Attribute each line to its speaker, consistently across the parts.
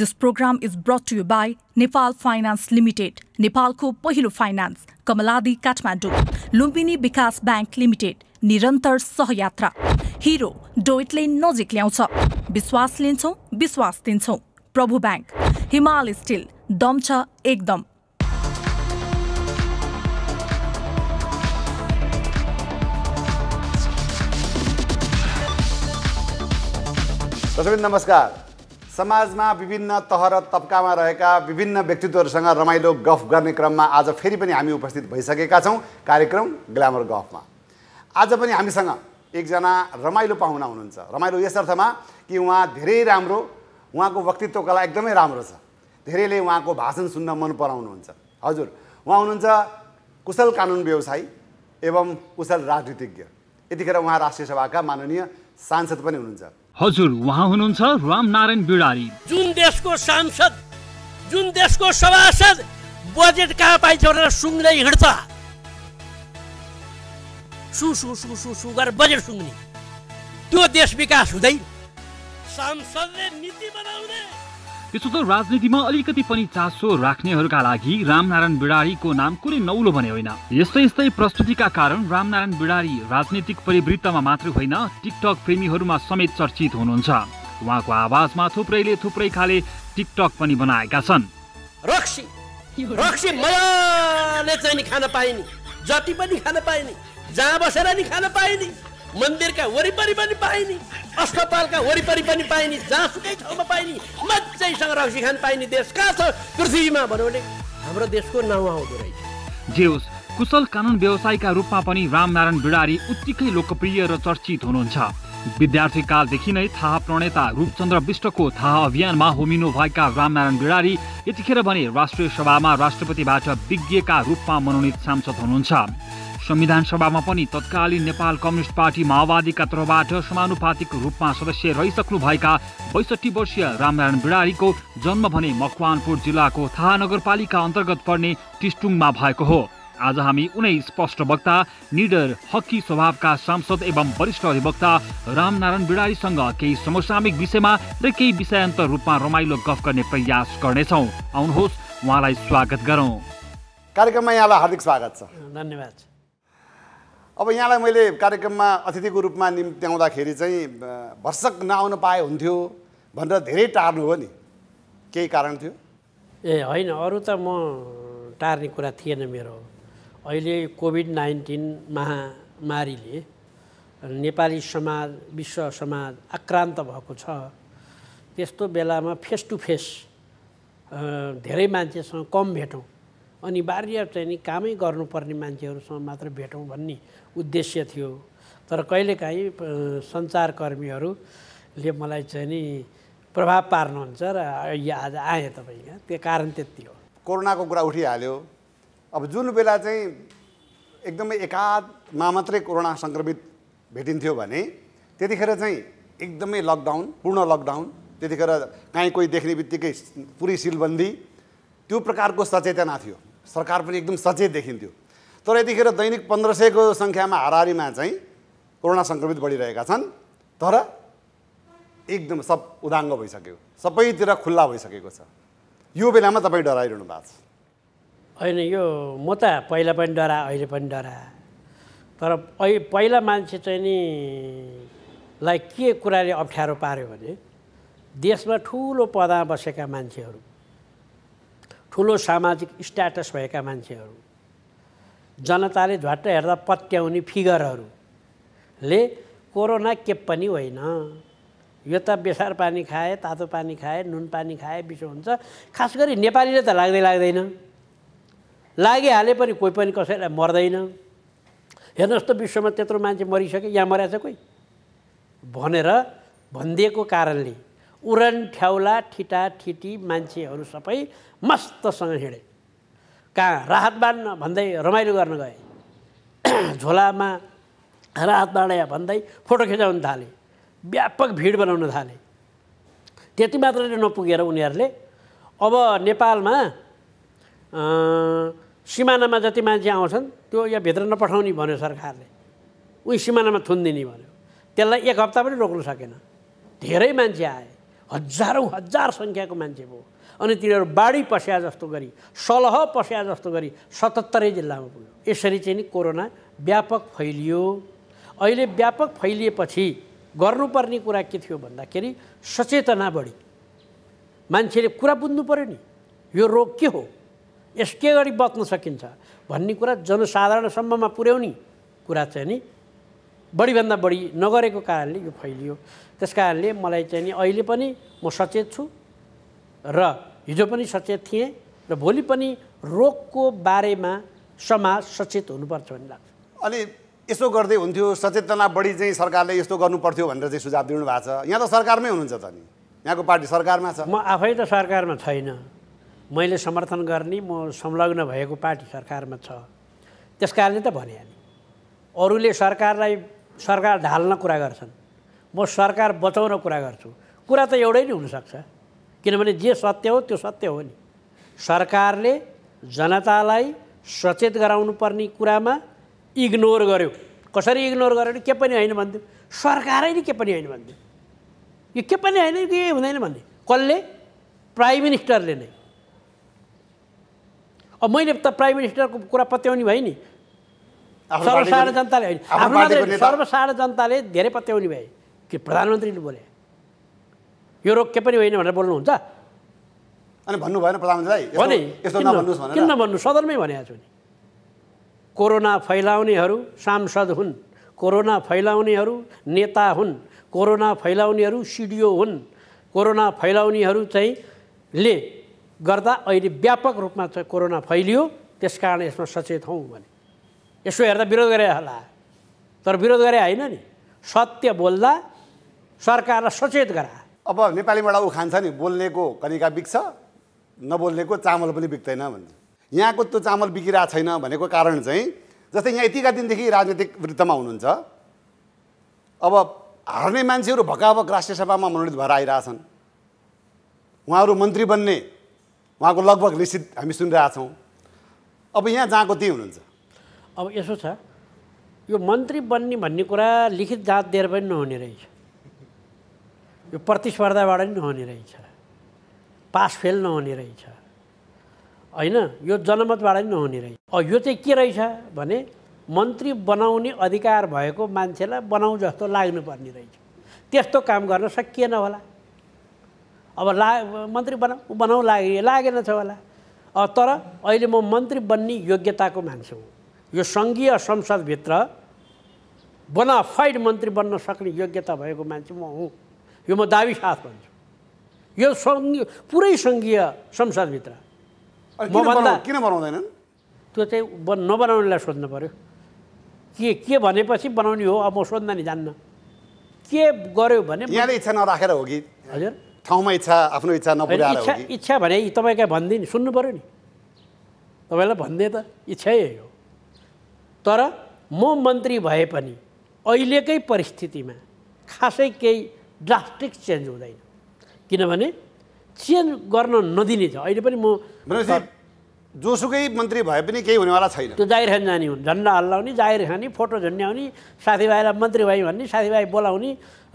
Speaker 1: This programme is brought to you by Nepal finance limited नेपालको पहिलो finance कमलादी Kathmandu Lumbini विकास bank limited निरन्तर सहयात्रा हिरो डोइटले नजिक ल्याउँछ विश्वास लिन्छौँ विश्वास दिन्छौँ प्रभु ब्याङ्क हिमाल स्टिल दम छ एकदम
Speaker 2: नमस्कार समाजमा विभिन्न तह र तब्कामा रहेका विभिन्न व्यक्तित्वहरूसँग रमाइलो गफ गर्ने क्रममा आज फेरि पनि हामी उपस्थित भइसकेका छौँ कार्यक्रम ग्ल्यामर गफमा आज पनि हामीसँग एकजना रमाइलो पाहुना हुनुहुन्छ रमाइलो यस अर्थमा कि उहाँ धेरै राम्रो उहाँको वक्तित्व कला एकदमै राम्रो छ धेरैले उहाँको भाषण सुन्न मन पराउनुहुन्छ हजुर उहाँ हुनुहुन्छ कुशल कानुन व्यवसायी एवं कुशल राजनीतिज्ञ यतिखेर उहाँ राष्ट्रिय सभाका माननीय सांसद पनि हुनुहुन्छ
Speaker 1: हजुर उहाँ हुनुहुन्छ रामनारायण बिडारी
Speaker 3: जुन देशको सांसद जुन देशको सभासद बजेट कहाँ पाइन्छ भनेर सुँग्दै हिँड्छ सु सु सु सु सु गरेर बजेट सुँग्ने त्यो
Speaker 1: देश विकास हुँदैन
Speaker 3: सांसदले नीति बनाउने
Speaker 1: त्यसो त राजनीतिमा अलिकति पनि चासो राख्नेहरूका लागि रामनारायण बिडारीको नाम कुनै नौलो भने होइन यस्तै यस्तै प्रस्तुतिका कारण रामनारायण बिडारी राजनीतिक परिवृत्तमा मात्र होइन टिकटक प्रेमीहरूमा समेत चर्चित हुनुहुन्छ उहाँको आवाजमा थुप्रैले थुप्रै खाले टिकटक पनि बनाएका छन्
Speaker 3: जति पनि खान पाइने जहाँ बसेर नि खान पाइने मन्दिरका वरिपरि पनि पाइने अस्पतालका वरिपरि पनि पाइने जहाँसुकै ठाउँमा पाइने मजैसँग रक्सी खान पाइने देश कहाँ छ पृथ्वीमा भनौँ भने हाम्रो देशको नाउँ आउँदो
Speaker 1: रहेछ जे होस् कुशल कानुन व्यवसायका रूपमा पनि रामनारायण बिडारी उत्तिकै लोकप्रिय र चर्चित हुनुहुन्छ विद्यार्थी कालदेखि नै थाहा प्रणेता रूपचन्द्र विष्टको थाहा अभियानमा होमिनु भएका रामनारायण बिडारी यतिखेर भने राष्ट्रिय सभामा राष्ट्रपतिबाट विज्ञका रूपमा मनोनित सांसद हुनुहुन्छ संविधान सभामा पनि तत्कालीन नेपाल कम्युनिस्ट पार्टी माओवादीका तर्फबाट समानुपातिक रूपमा सदस्य रहिसक्नुभएका बैसठी वर्षीय रामनारायण बिडारीको जन्म भने मकवानपुर जिल्लाको थाहा नगरपालिका अन्तर्गत पर्ने टिस्टुङमा भएको हो आज हामी उनै स्पष्ट वक्ता निडर हक्की स्वभावका सांसद एवं वरिष्ठ अधिवक्ता रामनारायण बिडारीसँग केही समसामिक विषयमा र केही विषयान्तर रूपमा रमाइलो गफ गर्ने प्रयास गर्नेछौँ आउनुहोस् उहाँलाई स्वागत गरौँ
Speaker 2: कार्यक्रममा यहाँलाई हार्दिक स्वागत छ धन्यवाद अब यहाँलाई मैले कार्यक्रममा अतिथिको रूपमा निम्त्याउँदाखेरि चाहिँ भर्सक नआउन पाए हुन्थ्यो भनेर धेरै टार्नु हो नि केही कारण थियो
Speaker 3: ए होइन अरू त म टार्ने कुरा थिएन मेरो अहिले कोभिड नाइन्टिन महामारीले नेपाली समाज विश्व समाज आक्रान्त भएको छ त्यस्तो बेलामा फेस टु फेस धेरै मान्छेसँग कम भेटौँ अनिवार्य चाहिँ नि कामै गर्नुपर्ने मान्छेहरूसँग मात्र भेटौँ भन्ने उद्देश्य थियो तर कहिलेकाहीँ सञ्चारकर्मीहरूले मलाई चाहिँ नि प्रभाव पार्नुहुन्छ र आज आएँ तपाईँ कहाँ त्यो कारण त्यति हो
Speaker 2: कोरोनाको कुरा उठिहाल्यो अब जुन बेला चाहिँ एकदमै एकाधमा मात्रै कोरोना सङ्क्रमित भेटिन्थ्यो भने त्यतिखेर चाहिँ एकदमै लकडाउन पूर्ण लकडाउन त्यतिखेर काहीँ कोही देख्ने बित्तिकै पुरै सिलबन्दी त्यो प्रकारको सचेतना थियो सरकार पनि एकदम सचेत देखिन्थ्यो तर यतिखेर दैनिक पन्ध्र सयको सङ्ख्यामा हारिमा चाहिँ कोरोना सङ्क्रमित बढिरहेका छन् तर एकदम सब उदाङ्ग भइसक्यो सबैतिर खुल्ला भइसकेको छ यो बेलामा तपाईँ डराइरहनु भएको छ
Speaker 3: होइन यो म त पहिला पनि डरा अहिले पनि डरा तर पहिला मान्छे चाहिँ नि लाइक के कुराले अप्ठ्यारो पार्यो भने देशमा ठुलो पदमा बसेका मान्छेहरू ठुलो सामाजिक स्ट्याटस भएका मान्छेहरू जनताले झ्वाट्ट हेर्दा पत्याउने फिगरहरूले कोरोना के पनि होइन यो त बेसार पानी खाए तातो पानी खाए नुन पानी खाए बिसो हुन्छ खास गरी नेपालीले त लाग्दै लाग्दैन लागिहाले पनि कोही पनि कसैलाई मर्दैन हेर्नुहोस् त विश्वमा त्यत्रो मान्छे मरिसक्यो यहाँ मरेछ कोही भनेर भनिदिएको कारणले उरन ठ्याउला ठिटा ठिटी मान्छेहरू सबै मस्तसँग हिँडे कहाँ राहत बाँड्न भन्दै रमाइलो गर्न गए झोलामा राहत बाँडे भन्दै फोटो खिचाउन थाले व्यापक भिड बनाउन थाले त्यति मात्रले नपुगेर उनीहरूले अब नेपालमा सिमानामा जति मान्छे आउँछन् त्यो यहाँ भित्र नपठाउने भन्यो सरकारले उही सिमानामा थुनिदिने भन्यो त्यसलाई एक हप्ता पनि रोक्न सकेन धेरै मान्छे आए हजारौँ हजार सङ्ख्याको मान्छे भयो अनि तिनीहरू बाढी पस्या जस्तो गरी सलह पस्या जस्तो गरी सतहत्तरै जिल्लामा पुग्यो यसरी चाहिँ नि कोरोना व्यापक फैलियो अहिले व्यापक फैलिएपछि गर्नुपर्ने कुरा के थियो भन्दाखेरि सचेतना बढी मान्छेले कुरा बुझ्नु पऱ्यो नि यो रोग के हो यसकै अगाडि बच्न सकिन्छ भन्ने कुरा जनसाधारणसम्ममा पुर्याउने कुरा चाहिँ नि बढीभन्दा बढी नगरेको कारणले यो फैलियो त्यस कारणले मलाई चाहिँ नि अहिले पनि म सचेत छु र हिजो पनि सचेत थिएँ र भोलि पनि रोगको बारेमा समाज सचेत हुनुपर्छ भन्ने लाग्छ
Speaker 2: अनि यसो गर्दै हुन्थ्यो सचेतना बढी चाहिँ सरकारले यस्तो गर्नुपर्थ्यो भनेर चाहिँ सुझाव दिनु भएको छ यहाँ त सरकारमै हुनुहुन्छ त नि यहाँको पार्टी सरकारमा छ म
Speaker 3: आफै त सरकारमा छैन मैले समर्थन गर्ने म संलग्न भएको पार्टी सरकारमा छ त्यस कारणले त भने अरूले सरकारलाई सरकार ढाल्न कुरा गर्छन् म सरकार बचाउन कुरा गर्छु कुरा त एउटै नै हुनसक्छ किनभने जे सत्य हो त्यो सत्य हो नि सरकारले जनतालाई सचेत गराउनुपर्ने कुरामा इग्नोर गर्यो कसरी इग्नोर गर्यो भने के पनि होइन भन्थ्यो सरकारै नै के पनि होइन भन्थ्यो यो के पनि होइन के हुँदैन भन्ने कसले प्राइम मिनिस्टरले नै अब मैले त प्राइम मिनिस्टरको कुरा पत्याउने भयो नि सर्वसाधारण जनताले होइन आफ्नो सर्वसाधारण जनताले धेरै पत्याउने भए कि प्रधानमन्त्रीले बोले यो रोग के पनि होइन भनेर बोल्नुहुन्छ अनि
Speaker 2: भन्नु भएन प्रधानमन्त्रीलाई किन
Speaker 3: भन्नु सदनमै भनेको छु नि कोरोना फैलाउनेहरू सांसद हुन् कोरोना फैलाउनेहरू नेता हुन् कोरोना फैलाउनेहरू सिडिओ हुन् कोरोना फैलाउनेहरू चाहिँ ले गर्दा अहिले व्यापक रूपमा कोरोना फैलियो त्यस कारण यसमा सचेत हौँ भने यसो हेर्दा विरोध गरे होला तर विरोध गरे होइन नि सत्य बोल्दा सरकारलाई सचेत गरा
Speaker 2: अब नेपालीबाट उखान्छ खान्छ नि बोल्नेको कनिका बिक्छ नबोल्नेको चामल पनि बिक्दैन भन्छ यहाँको त्यो चामल बिकिरहेको छैन भनेको कारण चाहिँ जस्तै यहाँ यतिका दिनदेखि राजनीतिक वृत्तमा हुनुहुन्छ अब हार्ने मान्छेहरू भकाभक राष्ट्रिय सभामा मनोनित भएर आइरहेछन् उहाँहरू मन्त्री बन्ने
Speaker 3: उहाँको लगभग निश्चित हामी सुनिरहेछौँ अब यहाँ जहाँको त्यही हुनुहुन्छ अब यसो छ यो मन्त्री बन्ने भन्ने कुरा लिखित जात दिएर पनि नहुने रहेछ यो प्रतिस्पर्धाबाट पनि नहुने रहेछ पास फेल नहुने रहेछ होइन यो जनमतबाट पनि नहुने रहेछ यो चाहिँ के रहेछ भने मन्त्री बनाउने अधिकार भएको मान्छेलाई बनाउँ जस्तो लाग्नुपर्ने रहेछ त्यस्तो काम गर्न सकिएन होला अब ला मन्त्री बनाऊ बनाउँ लागे लागेन छ होला तर अहिले म मन्त्री बन्ने योग्यताको मान्छे हुँ यो सङ्घीय संसदभित्र बनाफाइड मन्त्री बन्न सक्ने योग्यता भएको मान्छे म हुँ यो म दावी साथ भन्छु यो सङ्घीय पुरै सङ्घीय संसदभित्र किन बनाउँदैनन् त्यो चाहिँ ब नबनाउनेलाई सोध्नु पऱ्यो के के भनेपछि बनाउने हो अब म सोध्न नि जान्न के गर्यो भने यहाँले इच्छा नराखेर हो कि हजुर
Speaker 2: ठाउँमा इच्छा आफ्नो इच्छा
Speaker 3: इच्छा इच्छा भने तपाईँकै नि सुन्नु पऱ्यो नि तपाईँलाई भनिदिएँ त इच्छा हो तर म मन्त्री भए पनि अहिलेकै परिस्थितिमा खासै केही ड्रास्टिक चेन्ज हुँदैन किनभने चेन्ज गर्न नदिने छ अहिले पनि म जोसुकै मन्त्री भए पनि केही हुनेवाला छैन त्यो जाहिर खान जाने हुन् झन्डा हल्लाउने जाहिर खाने फोटो झन्ड्याउने साथीभाइलाई मन्त्री भाइ भन्ने साथीभाइ बोलाउने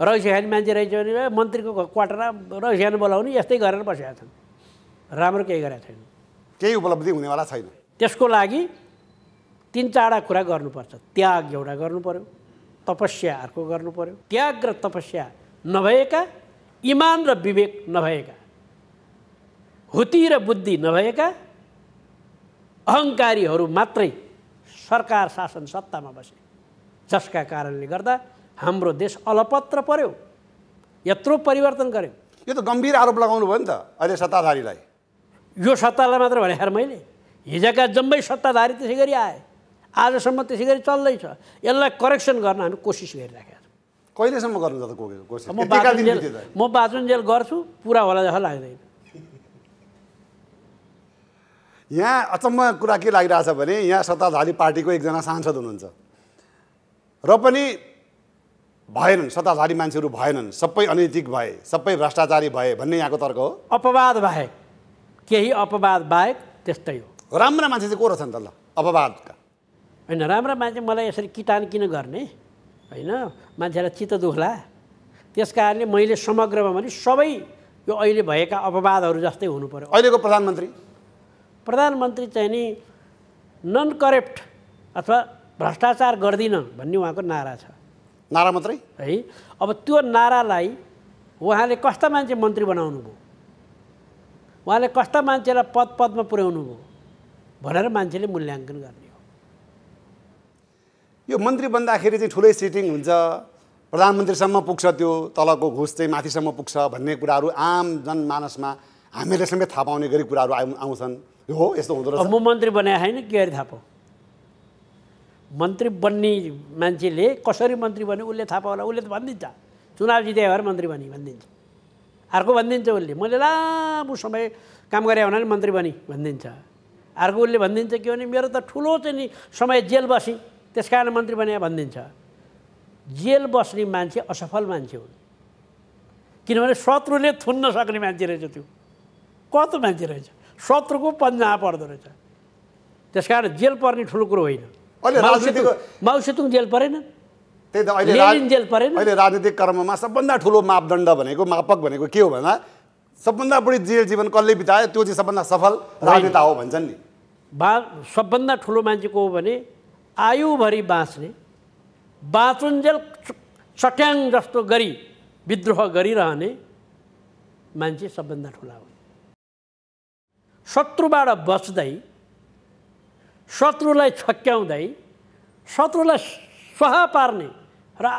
Speaker 3: रहेछ खाने मान्छे रहेछ भने मन्त्रीको क्वार्टरमा रहेछ खाने बोलाउने यस्तै गरेर बसेका छन् राम्रो केही गरेका छैनन्
Speaker 2: केही उपलब्धि हुनेवाला छैन
Speaker 3: त्यसको लागि तिन चारवटा कुरा गर्नुपर्छ त्याग एउटा गर्नु पऱ्यो तपस्या अर्को गर्नु पऱ्यो त्याग र तपस्या नभएका इमान र विवेक नभएका हुति र बुद्धि नभएका अहङ्कारीहरू मात्रै सरकार शासन सत्तामा बसे जसका कारणले गर्दा हाम्रो देश अलपत्र पर्यो यत्रो परिवर्तन गर्यो यो त गम्भीर आरोप लगाउनु भयो नि त अहिले सत्ताधारीलाई यो सत्तालाई मात्र भने मैले हिजका जम्मै सत्ताधारी त्यसै गरी आए आजसम्म त्यसै गरी चल्दैछ यसलाई करेक्सन गर्न हामी कोसिस गरिराखेका छौँ कहिलेसम्म गर्नु त
Speaker 2: कोसिस म म
Speaker 3: बाचुन्जेल गर्छु पुरा होला जस्तो लाग्दैन
Speaker 2: यहाँ अचम्म कुरा के लागिरहेछ भने यहाँ सत्ताधारी पार्टीको एकजना सांसद हुनुहुन्छ र पनि भएनन् सत्ताधारी मान्छेहरू भएनन् सबै अनैतिक भए सबै भ्रष्टाचारी भए भन्ने यहाँको तर्क हो अपवाद बाहेक
Speaker 3: केही अपवाद बाहेक त्यस्तै हो राम्रा मान्छे चाहिँ को रहेछन् त ल अपवादका होइन राम्रो मान्छे मलाई यसरी किटान किन गर्ने होइन मान्छेलाई चित्त दुख्ला त्यस कारणले मैले समग्रमा भने सबै यो अहिले भएका अपवादहरू जस्तै हुनु पऱ्यो अहिलेको प्रधानमन्त्री प्रधानमन्त्री चाहिँ नि नन करप्ट अथवा भ्रष्टाचार गर्दिनँ भन्ने उहाँको नारा छ नारा मात्रै है अब त्यो नारालाई उहाँले कस्ता मान्छे मन्त्री बनाउनु भयो उहाँले कस्ता मान्छेलाई पद पदमा पुर्याउनु भयो भनेर मान्छेले मूल्याङ्कन गर्ने
Speaker 2: यो मन्त्री बन्दाखेरि चाहिँ ठुलै सिटिङ हुन्छ प्रधानमन्त्रीसम्म पुग्छ त्यो तलको घुस चाहिँ माथिसम्म पुग्छ भन्ने कुराहरू आम जनमानसमा हामीले समेत थाहा पाउने गरी
Speaker 3: कुराहरू आउ आउँछन् हो यस्तो हुँदो रहेछ म मन्त्री बनाएको होइन के अरे थाहा पाऊ मन्त्री बन्ने मान्छेले कसरी मन्त्री बन्यो उसले थाहा पाउला उसले त भनिदिन्छ चुनाव जिते भएर मन्त्री बनी भनिदिन्छ अर्को भनिदिन्छ उसले मैले लामो समय काम गरे भने मन्त्री बनी भनिदिन्छ अर्को उसले भनिदिन्छ के भने मेरो त ठुलो चाहिँ नि समय जेल बसेँ त्यस कारण मन्त्री बने भनिदिन्छ जेल बस्ने मान्छे असफल मान्छे हुन् किनभने शत्रुले थुन्न सक्ने मान्छे रहेछ त्यो कस्तो मान्छे रहेछ शत्रुको पन्जा पर्दो रहेछ त्यस कारण जेल पर्ने ठुलो कुरो होइन माउसेतुङ जेल परेन अहिले राजनीतिक कर्ममा सबभन्दा
Speaker 2: ठुलो मापदण्ड भनेको मापक भनेको के हो भन्दा सबभन्दा बढी जेल जीवन कसले बितायो त्यो चाहिँ सबभन्दा
Speaker 3: सफल राजनेता हो भन्छन् नि बा सबभन्दा ठुलो मान्छेको हो भने आयुभरि बाँच्ने बाँचुन्जेल चट्याङ जस्तो गरी विद्रोह गरिरहने मान्छे सबभन्दा ठुला हो शत्रुबाट बच्दै शत्रुलाई छक्याउँदै शत्रुलाई सह पार्ने र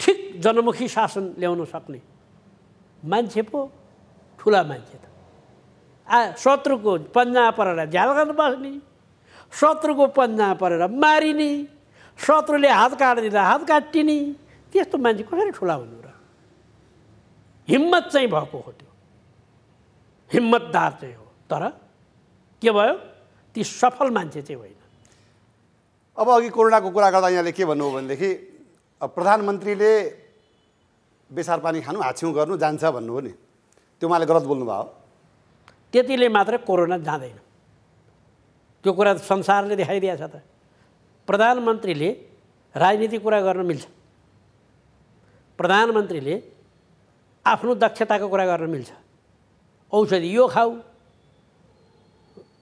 Speaker 3: ठिक जनमुखी शासन ल्याउन सक्ने मान्छे पो ठुला मान्छे त आ शत्रुको पन्जा परेर झ्याल बस्ने शत्रुको पन्जा परेर मारिने शत्रुले हात काटिदिँदा हात काटिने त्यस्तो मान्छे कसरी ठुला हुनु र हिम्मत चाहिँ भएको हो त्यो हिम्मतदार चाहिँ हो तर के भयो ती सफल मान्छे चाहिँ होइन अब अघि
Speaker 2: कोरोनाको कुरा गर्दा यहाँले के भन्नुभयो भनेदेखि प्रधानमन्त्रीले बेसार पानी खानु हाछ्यौँ गर्नु जान्छ भन्नुभयो नि त्यो उहाँले गलत बोल्नुभयो त्यतिले मात्र
Speaker 3: कोरोना जाँदैन त्यो कुरा त संसारले छ त प्रधानमन्त्रीले राजनीति कुरा गर्न मिल्छ प्रधानमन्त्रीले आफ्नो दक्षताको कुरा गर्न मिल्छ औषधि यो खाऊ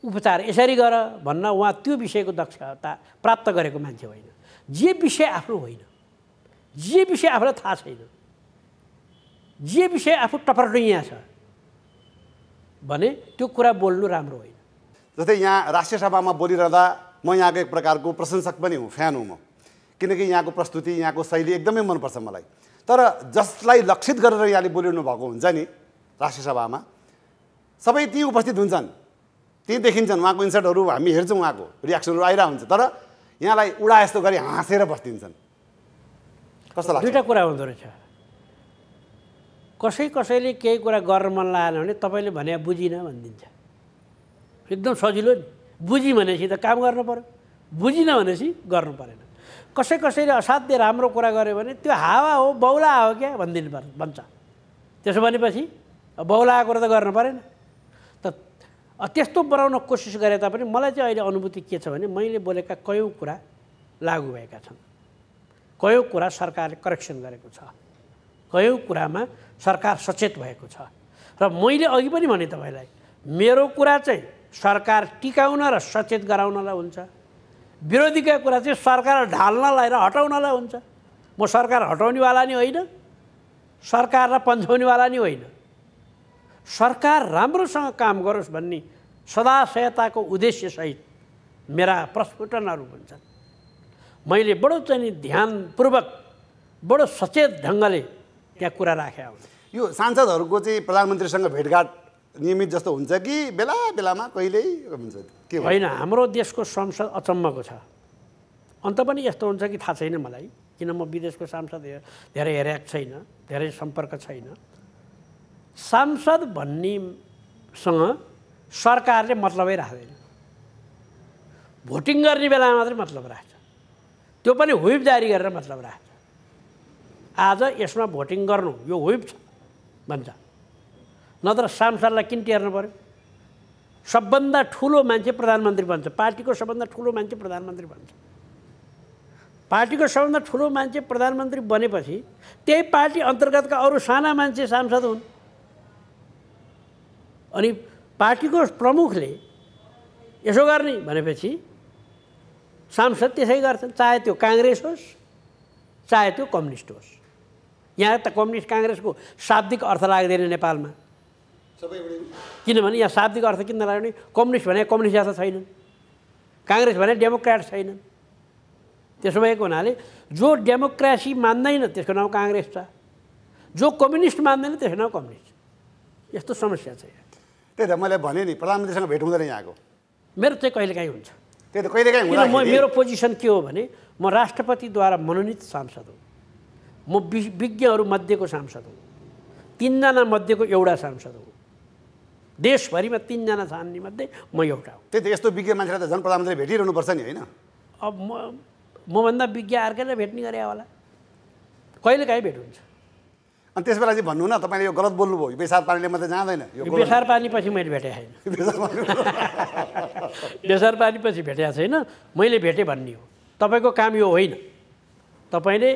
Speaker 3: उपचार यसरी गर भन्न उहाँ त्यो विषयको दक्षता प्राप्त गरेको मान्छे होइन जे विषय आफ्नो होइन जे विषय आफूलाई थाहा छैन जे विषय आफू टपरडुइयाँ छ भने त्यो कुरा
Speaker 2: बोल्नु राम्रो होइन जस्तै यहाँ राष्ट्रिय सभामा बोलिरहँदा म यहाँको एक प्रकारको प्रशंसक पनि हुँ फ्यान हुँ म किनकि यहाँको प्रस्तुति यहाँको शैली एकदमै मनपर्छ मलाई तर जसलाई लक्षित गरेर यहाँले बोलिरहनु भएको हुन्छ नि राष्ट्रिय सभामा सबै ती उपस्थित हुन्छन् ती देखिन्छन् उहाँको इन्सर्टहरू हामी हेर्छौँ उहाँको रियाक्सनहरू आइरहेको हुन्छ तर यहाँलाई उडा
Speaker 3: यस्तो गरी हाँसेर बस्दिन्छन् कस्तो लाग्छ दुइटा कुरा हुँदो रहेछ कसै कसैले केही कुरा गर्न मन लागेन भने तपाईँले भने बुझिनँ भनिदिन्छ एकदम सजिलो नि बुझी भनेपछि त काम गर्नु पऱ्यो बुझिन भनेपछि गर्नु परेन कसै कसैले असाध्य राम्रो कुरा गऱ्यो भने त्यो हावा हो बौला हो क्या भनिदिनु पर्छ भन्छ त्यसो भनेपछि बौलाको कुरा त गर्नु परेन त त्यस्तो बनाउन कोसिस गरे तापनि मलाई चाहिँ अहिले अनुभूति के छ भने मैले बोलेका कयौँ कुरा लागु भएका छन् कयौँ कुरा सरकारले करेक्सन गरेको छ कयौँ कुरामा सरकार सचेत भएको छ र मैले अघि पनि भने तपाईँलाई मेरो कुरा चाहिँ सरकार टिकाउन र सचेत गराउनलाई हुन्छ विरोधीका कुरा चाहिँ सरकार ढाल्नलाई र हटाउनलाई हुन्छ म सरकार हटाउनेवाला नि होइन सरकार र पन्छाउनेवाला नि होइन सरकार राम्रोसँग काम गरोस् भन्ने सदाशयताको उद्देश्यसहित मेरा प्रस्फुटनहरू हुन्छन् मैले बडो चाहिँ ध्यानपूर्वक बडो सचेत ढङ्गले त्यहाँ कुरा राखेँ यो सांसदहरूको चाहिँ प्रधानमन्त्रीसँग भेटघाट नियमित जस्तो हुन्छ कि बेला बेलामा कहिल्यै हुन्छ के होइन हाम्रो देशको संसद अचम्मको छ अन्त पनि यस्तो हुन्छ कि थाहा छैन मलाई किन म विदेशको सांसद धेरै हेरेको छैन धेरै सम्पर्क छैन सांसद भन्नेसँग सरकारले मतलबै राख्दैन भोटिङ गर्ने बेलामा मात्रै मतलब राख्छ त्यो पनि हुइप जारी गरेर मतलब राख्छ आज यसमा भोटिङ गर्नु यो हुइप छ भन्छ नत्र सांसदलाई किन टेर्नु पऱ्यो सबभन्दा ठुलो मान्छे प्रधानमन्त्री बन्छ पार्टीको सबभन्दा ठुलो मान्छे प्रधानमन्त्री बन्छ पार्टीको सबभन्दा ठुलो मान्छे प्रधानमन्त्री बनेपछि त्यही पार्टी अन्तर्गतका अरू साना मान्छे सांसद हुन् अनि पार्टीको प्रमुखले यसो गर्ने भनेपछि सांसद त्यसै गर्छन् चाहे त्यो काङ्ग्रेस होस् चाहे त्यो कम्युनिस्ट होस् यहाँ त कम्युनिस्ट काङ्ग्रेसको शाब्दिक अर्थ लाग्दैन नेपालमा किनभने यहाँ शाब्दिक अर्थ किन लाग्यो भने कम्युनिस्ट भने कम्युनिस्ट जस्ता छैनन् काङ्ग्रेस भने डेमोक्राट छैनन् त्यसो भएको हुनाले जो डेमोक्रेसी मान्दैन त्यसको नाउँ काङ्ग्रेस छ जो कम्युनिस्ट मान्दैन त्यसको नाउँ कम्युनिस्ट यस्तो समस्या छ त्यही त मैले भने नि प्रधानमन्त्रीसँग
Speaker 2: भेट हुँदैन यहाँको
Speaker 3: मेरो चाहिँ कहिलेकाहीँ हुन्छ
Speaker 2: त्यही त कहिलेकाहीँ म मेरो
Speaker 3: पोजिसन के हो भने म राष्ट्रपतिद्वारा मनोनित सांसद हो म विज्ञहरू मध्येको सांसद हो तिनजना मध्येको एउटा सांसद हो देशभरिमा तिनजना छन् मध्ये म एउटा हो त्यही त यस्तो विज्ञ मान्छेलाई त झन् प्रधानमन्त्री पर्छ नि होइन अब म मभन्दा विज्ञ अर्कैलाई भेट्ने गरे होला कहिले कहिलेकाहीँ भेट हुन्छ अनि
Speaker 2: त्यसबेला चाहिँ भन्नु न तपाईँले यो गलत बोल्नुभयो बेसार पानीले मात्रै जाँदैन यो बेसार
Speaker 3: पानीपछि मैले भेटेको छैन बेसार पानीपछि भेटेको छैन मैले भेटेँ भन्ने हो तपाईँको काम यो होइन तपाईँले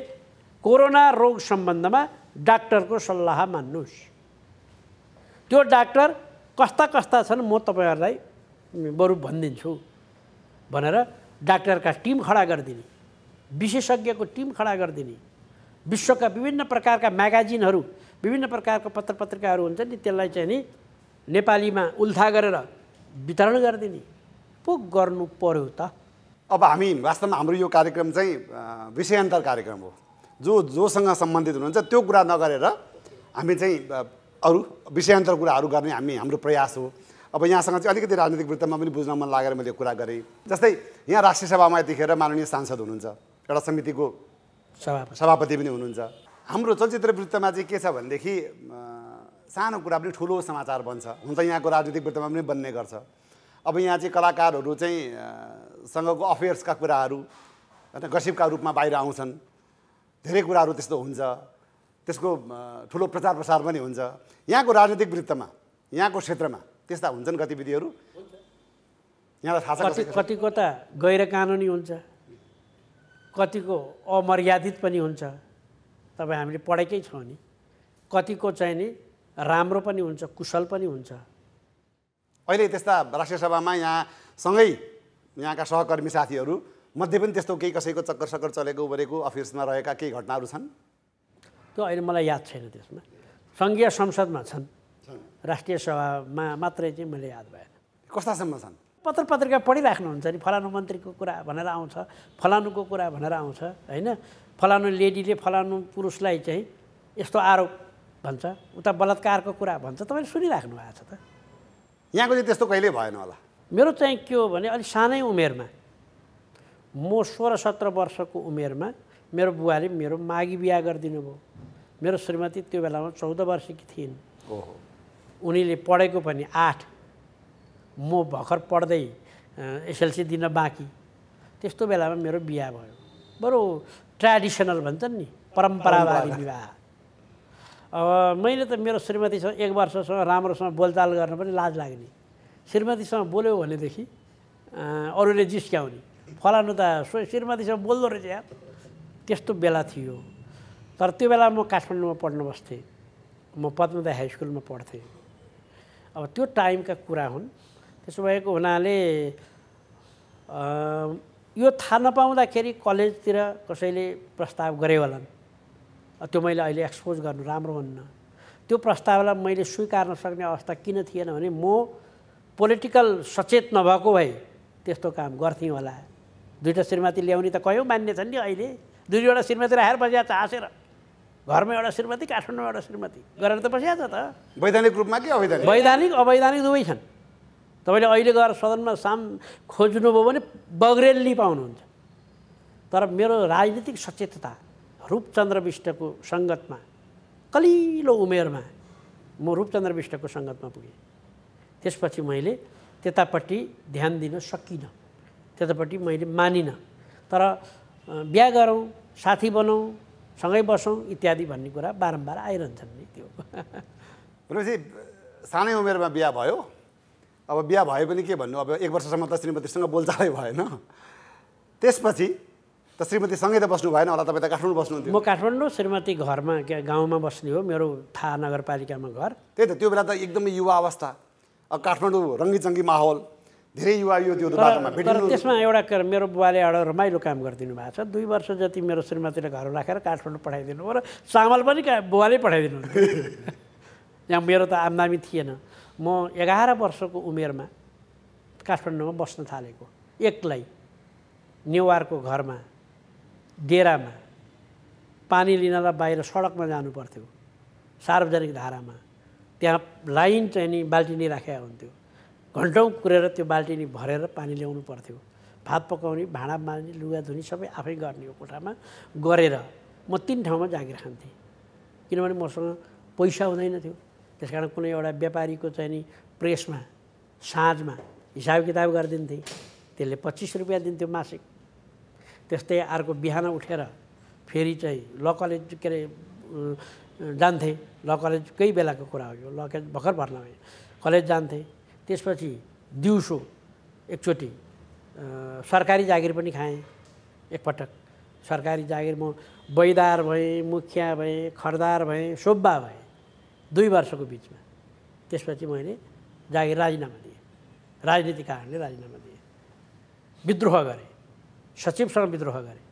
Speaker 3: कोरोना रोग सम्बन्धमा डाक्टरको सल्लाह मान्नुहोस् त्यो डाक्टर कस्ता कस्ता छन् म तपाईँहरूलाई बरु भनिदिन्छु भनेर डाक्टरका टिम खडा गरिदिने विशेषज्ञको टिम खडा गरिदिने विश्वका विभिन्न प्रकारका म्यागाजिनहरू विभिन्न प्रकारको पत्र पत्रिकाहरू हुन्छन् नि त्यसलाई चाहिँ नि नेपालीमा उल्था गरेर वितरण गरिदिने पो गर्नु पर्यो त अब हामी वास्तवमा हाम्रो यो कार्यक्रम
Speaker 2: चाहिँ विषयान्तर कार्यक्रम हो जो जोसँग सम्बन्धित हुनुहुन्छ त्यो कुरा नगरेर हामी चाहिँ अरू विषयान्तर कुराहरू गर्ने हामी हाम्रो प्रयास हो अब यहाँसँग चाहिँ अलिकति राजनीतिक वृत्तमा पनि बुझ्न मन लागेर मैले कुरा गरेँ जस्तै यहाँ राष्ट्रिय सभामा यतिखेर माननीय सांसद हुनुहुन्छ एउटा समितिको सभापति पनि हुनुहुन्छ हाम्रो चलचित्र वृत्तमा चाहिँ के छ भनेदेखि सानो कुरा पनि ठुलो समाचार बन्छ हुन त यहाँको राजनीतिक वृत्तमा पनि बन्ने गर्छ अब यहाँ चाहिँ कलाकारहरू चाहिँ सँगको अफेयर्सका कुराहरू होइन गसिपका रूपमा बाहिर आउँछन् धेरै कुराहरू त्यस्तो हुन्छ त्यसको ठुलो प्रचार प्रसार पनि हुन्छ यहाँको राजनीतिक वृत्तमा यहाँको क्षेत्रमा त्यस्ता हुन्छन् गतिविधिहरू यहाँलाई थाहा छ कतिको
Speaker 3: त गैर कानुनी हुन्छ कतिको अमर्यादित पनि हुन्छ तपाईँ हामीले पढेकै छौँ नि कतिको चाहिँ नि राम्रो पनि हुन्छ कुशल पनि हुन्छ अहिले त्यस्ता
Speaker 2: राष्ट्रिय सभामा यहाँसँगै यहाँका सहकर्मी साथीहरू मध्ये पनि त्यस्तो केही कसैको चक्कर सक्कर चलेको उभरेको अफिसमा रहेका केही घटनाहरू छन्
Speaker 3: त्यो अहिले मलाई याद छैन त्यसमा सङ्घीय संसदमा छन् राष्ट्रिय सभामा मात्रै चाहिँ मैले याद भएन कस्तासम्म छन् पत्र पत्रिका पढिराख्नुहुन्छ नि फलानु मन्त्रीको कुरा भनेर आउँछ फलानुको कुरा भनेर आउँछ होइन फलानु लेडीले फलानु पुरुषलाई चाहिँ यस्तो आरोप भन्छ उता बलात्कारको कुरा भन्छ तपाईँले सुनिराख्नु भएको छ त यहाँको चाहिँ त्यस्तो कहिले भएन होला मेरो चाहिँ के हो भने अलिक सानै उमेरमा म सोह्र सत्र वर्षको उमेरमा मेरो बुवाले मेरो माघी बिहा गरिदिनु भयो मेरो श्रीमती त्यो बेलामा चौध वर्षकी थिइन् उनीले पढेको पनि आठ म भर्खर पढ्दै एसएलसी दिन बाँकी त्यस्तो बेलामा मेरो बिहा भयो बरु ट्रेडिसनल भन्छन् नि परम्परावादी विवाह अब मैले त मेरो श्रीमतीसँग एक वर्षसँग राम्रोसँग बोलचाल गर्न पनि लाज लाग्ने श्रीमतीसँग बोल्यो भनेदेखि अरूले जिस्क्याउने फलानु त श्रीमतीसँग बोल्दो रहेछ यार त्यस्तो बेला थियो तर त्यो बेला म काठमाडौँमा पढ्न बस्थेँ म पद्मदा हाई स्कुलमा पढ्थेँ अब त्यो टाइमका कुरा हुन् त्यसो भएको हुनाले यो थाहा नपाउँदाखेरि कलेजतिर कसैले प्रस्ताव गरे होलान् त्यो मैले अहिले एक्सपोज गर्नु राम्रो हुन्न त्यो प्रस्तावलाई मैले स्वीकार्न सक्ने अवस्था किन थिएन भने म पोलिटिकल सचेत नभएको भए त्यस्तो काम गर्थेँ होला दुईवटा श्रीमती ल्याउने त कयौँ मान्ने छन् नि अहिले दुईवटा श्रीमती राखेर बसिरहेको त हाँसेर घरमा एउटा श्रीमती काठमाडौँमा एउटा श्रीमती गरेर त बसिहाल्छ त वैधानिक रूपमा कि अवैधानिक वैधानिक अवैधानिक दुवै छन् तपाईँले अहिले गएर सदनमा साम खोज्नुभयो भने बग्रेली पाउनुहुन्छ तर मेरो राजनीतिक सचेतता रूपचन्द्र विष्टको सङ्गतमा कलिलो उमेरमा म रूपचन्द्र विष्टको सङ्गतमा पुगेँ त्यसपछि मैले त्यतापट्टि ध्यान दिन सकिनँ त्यतापट्टि मैले मानिनँ तर बिहा गरौँ साथी बनाउँ सँगै बसौँ इत्यादि भन्ने कुरा बारम्बार आइरहन्छन् नि त्यो भनेपछि सानै उमेरमा बिहा भयो अब बिहा
Speaker 2: भए पनि के भन्नु अब एक वर्षसम्म त श्रीमतीसँग बोलचालै भएन त्यसपछि त श्रीमतीसँगै त बस्नु भएन होला तपाईँ त काठमाडौँ बस्नुहुन्थ्यो
Speaker 3: म काठमाडौँ श्रीमती घरमा क्या गाउँमा बस्ने हो मेरो थाहा नगरपालिकामा घर त्यही त त्यो बेला त एकदमै युवा अवस्था अब काठमाडौँ रङ्गीचङ्गी
Speaker 2: माहौल धेरै युवा यो त्यो बाटोमा तर त्यसमा
Speaker 3: एउटा मेरो बुवाले एउटा रमाइलो काम गरिदिनु भएको छ दुई वर्ष जति मेरो श्रीमतीले घर राखेर काठमाडौँ पठाइदिनु भयो र चामल पनि का बुवाले पठाइदिनु यहाँ मेरो त आमदामी थिएन म एघार वर्षको उमेरमा काठमाडौँमा बस्न थालेको एक्लै नेवारको घरमा डेरामा पानी लिनलाई बाहिर सडकमा जानु पर्थ्यो सार्वजनिक धारामा त्यहाँ लाइन चाहिँ नि बाल्टिनी राखेका हुन्थ्यो घन्टौँ कुरेर त्यो बाल्टिनी भरेर पानी ल्याउनु पर्थ्यो भात पकाउने भाँडा माझ्ने लुगा धुने सबै आफै गर्ने हो कोठामा गरेर म तिन ठाउँमा जागिर खान्थेँ किनभने मसँग पैसा हुँदैन थियो त्यस कारण कुनै एउटा व्यापारीको चाहिँ नि प्रेसमा साँझमा हिसाब किताब गरिदिन्थेँ त्यसले पच्चिस रुपियाँ दिन्थ्यो मासिक त्यस्तै अर्को बिहान उठेर फेरि चाहिँ ल कलेज के अरे जान्थेँ ल कलेज कोही बेलाको कुरा हो यो ल कलेज भर्खर भर्ना कलेज जान्थेँ त्यसपछि दिउँसो एकचोटि सरकारी जागिर पनि खाएँ एकपटक सरकारी जागिर म बैदार भएँ मुखिया भएँ खरदार भएँ सोब्बा भएँ दुई वर्षको बिचमा त्यसपछि मैले जागिर राजीनामा दिएँ राजनीति कारणले राजीनामा दिएँ विद्रोह गरेँ सचिवसँग विद्रोह गरेँ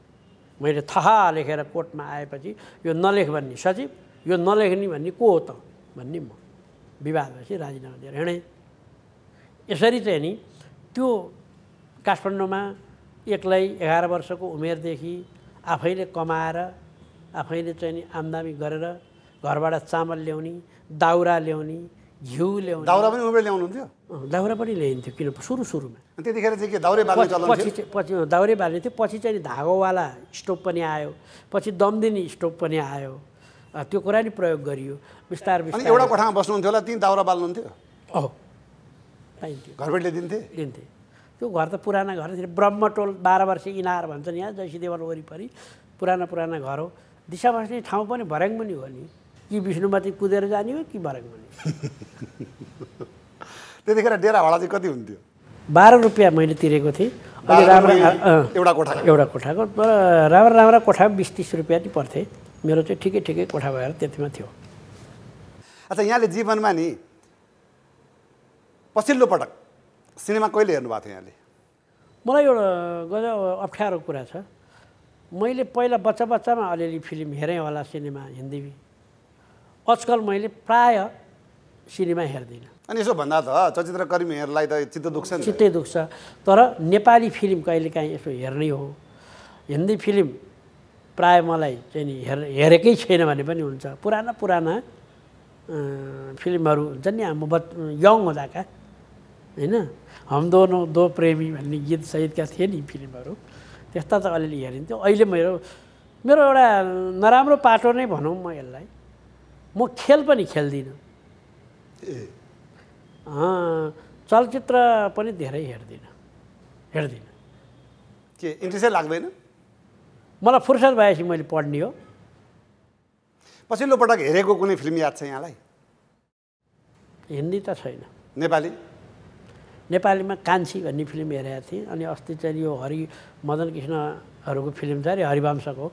Speaker 3: मैले थाहा लेखेर कोर्टमा आएपछि यो नलेख भन्ने सचिव यो नलेख्ने भन्ने को हो त भन्ने म विवाद भएपछि राजीनामा दिएर हिँडेँ यसरी चाहिँ नि त्यो काठमाडौँमा एक्लै एघार वर्षको उमेरदेखि आफैले कमाएर आफैले चाहिँ नि आमदामी गरेर घरबाट चामल ल्याउने दाउरा ल्याउने घिउ ल्याउने दाउरा पनि उमेर ल्याउनुहुन्थ्यो दाउरा पनि ल्याइन्थ्यो किन सुरु सुरुमा त्यतिखेर चाहिँ के दाउरे पछि पछि दाउरे बाल्ने थियो पछि चाहिँ धागोवाला स्टोभ पनि आयो पछि दमदिनी स्टोभ पनि आयो त्यो कुरा नि प्रयोग गरियो बिस्तार बिस्तार एउटा कोठामा बस्नुहुन्थ्यो होला ती दाउरा बाल्नुहुन्थ्यो पाइन्थ्यो घरबाटले दिन्थे दिन्थे त्यो घर त पुराना घर थियो ब्रह्मटोल बाह्र वर्ष इनार भन्छन् यहाँ जयसीदेवन वरिपरि पुराना पुराना घर हो दिशा बस्ने ठाउँ पनि पनि हो नि कि विष्णुमाथि कुदेर जाने हो कि भर्याङ पनि त्यतिखेर डेरा भाडा चाहिँ कति हुन्थ्यो बाह्र रुपियाँ मैले तिरेको थिएँ अलि राम्रो एउटा कोठा एउटा कोठाको तर राम्रा राम्रा कोठा बिस तिस रुपियाँ नै पर्थे मेरो चाहिँ ठिकै ठिकै कोठा भएर त्यतिमा थियो
Speaker 2: अच्छा यहाँले जीवनमा नि पछिल्लो पटक सिनेमा कहिले हेर्नुभएको थियो यहाँले
Speaker 3: मलाई एउटा गज अप्ठ्यारो कुरा छ मैले पहिला बच्चा बच्चामा अलिअलि फिल्म हेरेँ होला सिनेमा हिन्दी आजकल मैले प्राय सिनेमा हेर्दिनँ
Speaker 2: अनि यसो भन्दा त चलचित्रकर्मीहरूलाई त चित्त
Speaker 3: दुख्छ चित्तै दुख्छ तर नेपाली फिल्म कहिलेकाहीँ यसो हेर्नै हो हिन्दी फिल्म प्राय मलाई चाहिँ नि हेर हेरेकै छैन भने पनि हुन्छ पुराना पुराना फिल्महरू हुन्छ नि हाम्रो बच यङ हुँदाका होइन हम नो दो प्रेमी भन्ने गीत सहितका थिए नि फिल्महरू त्यस्ता त अलिअलि हेरिन्थ्यो अहिले मेरो मेरो एउटा नराम्रो पाटो नै भनौँ म यसलाई म खेल पनि खेल्दिनँ चलचित्र पनि धेरै हेर्दिनँ हेर्दिनँ के
Speaker 2: इन्ट्रेस्टै लाग्दैन
Speaker 3: मलाई फुर्सद भएपछि मैले पढ्ने हो पछिल्लो पटक हेरेको कुनै फिल्म याद छ यहाँलाई हिन्दी त छैन नेपाली नेपालीमा कान्छी भन्ने फिल्म हेरेको थिएँ अनि अस्ति चाहिँ यो हरि मदन कृष्णहरूको फिल्म छ अरे हरिवंशको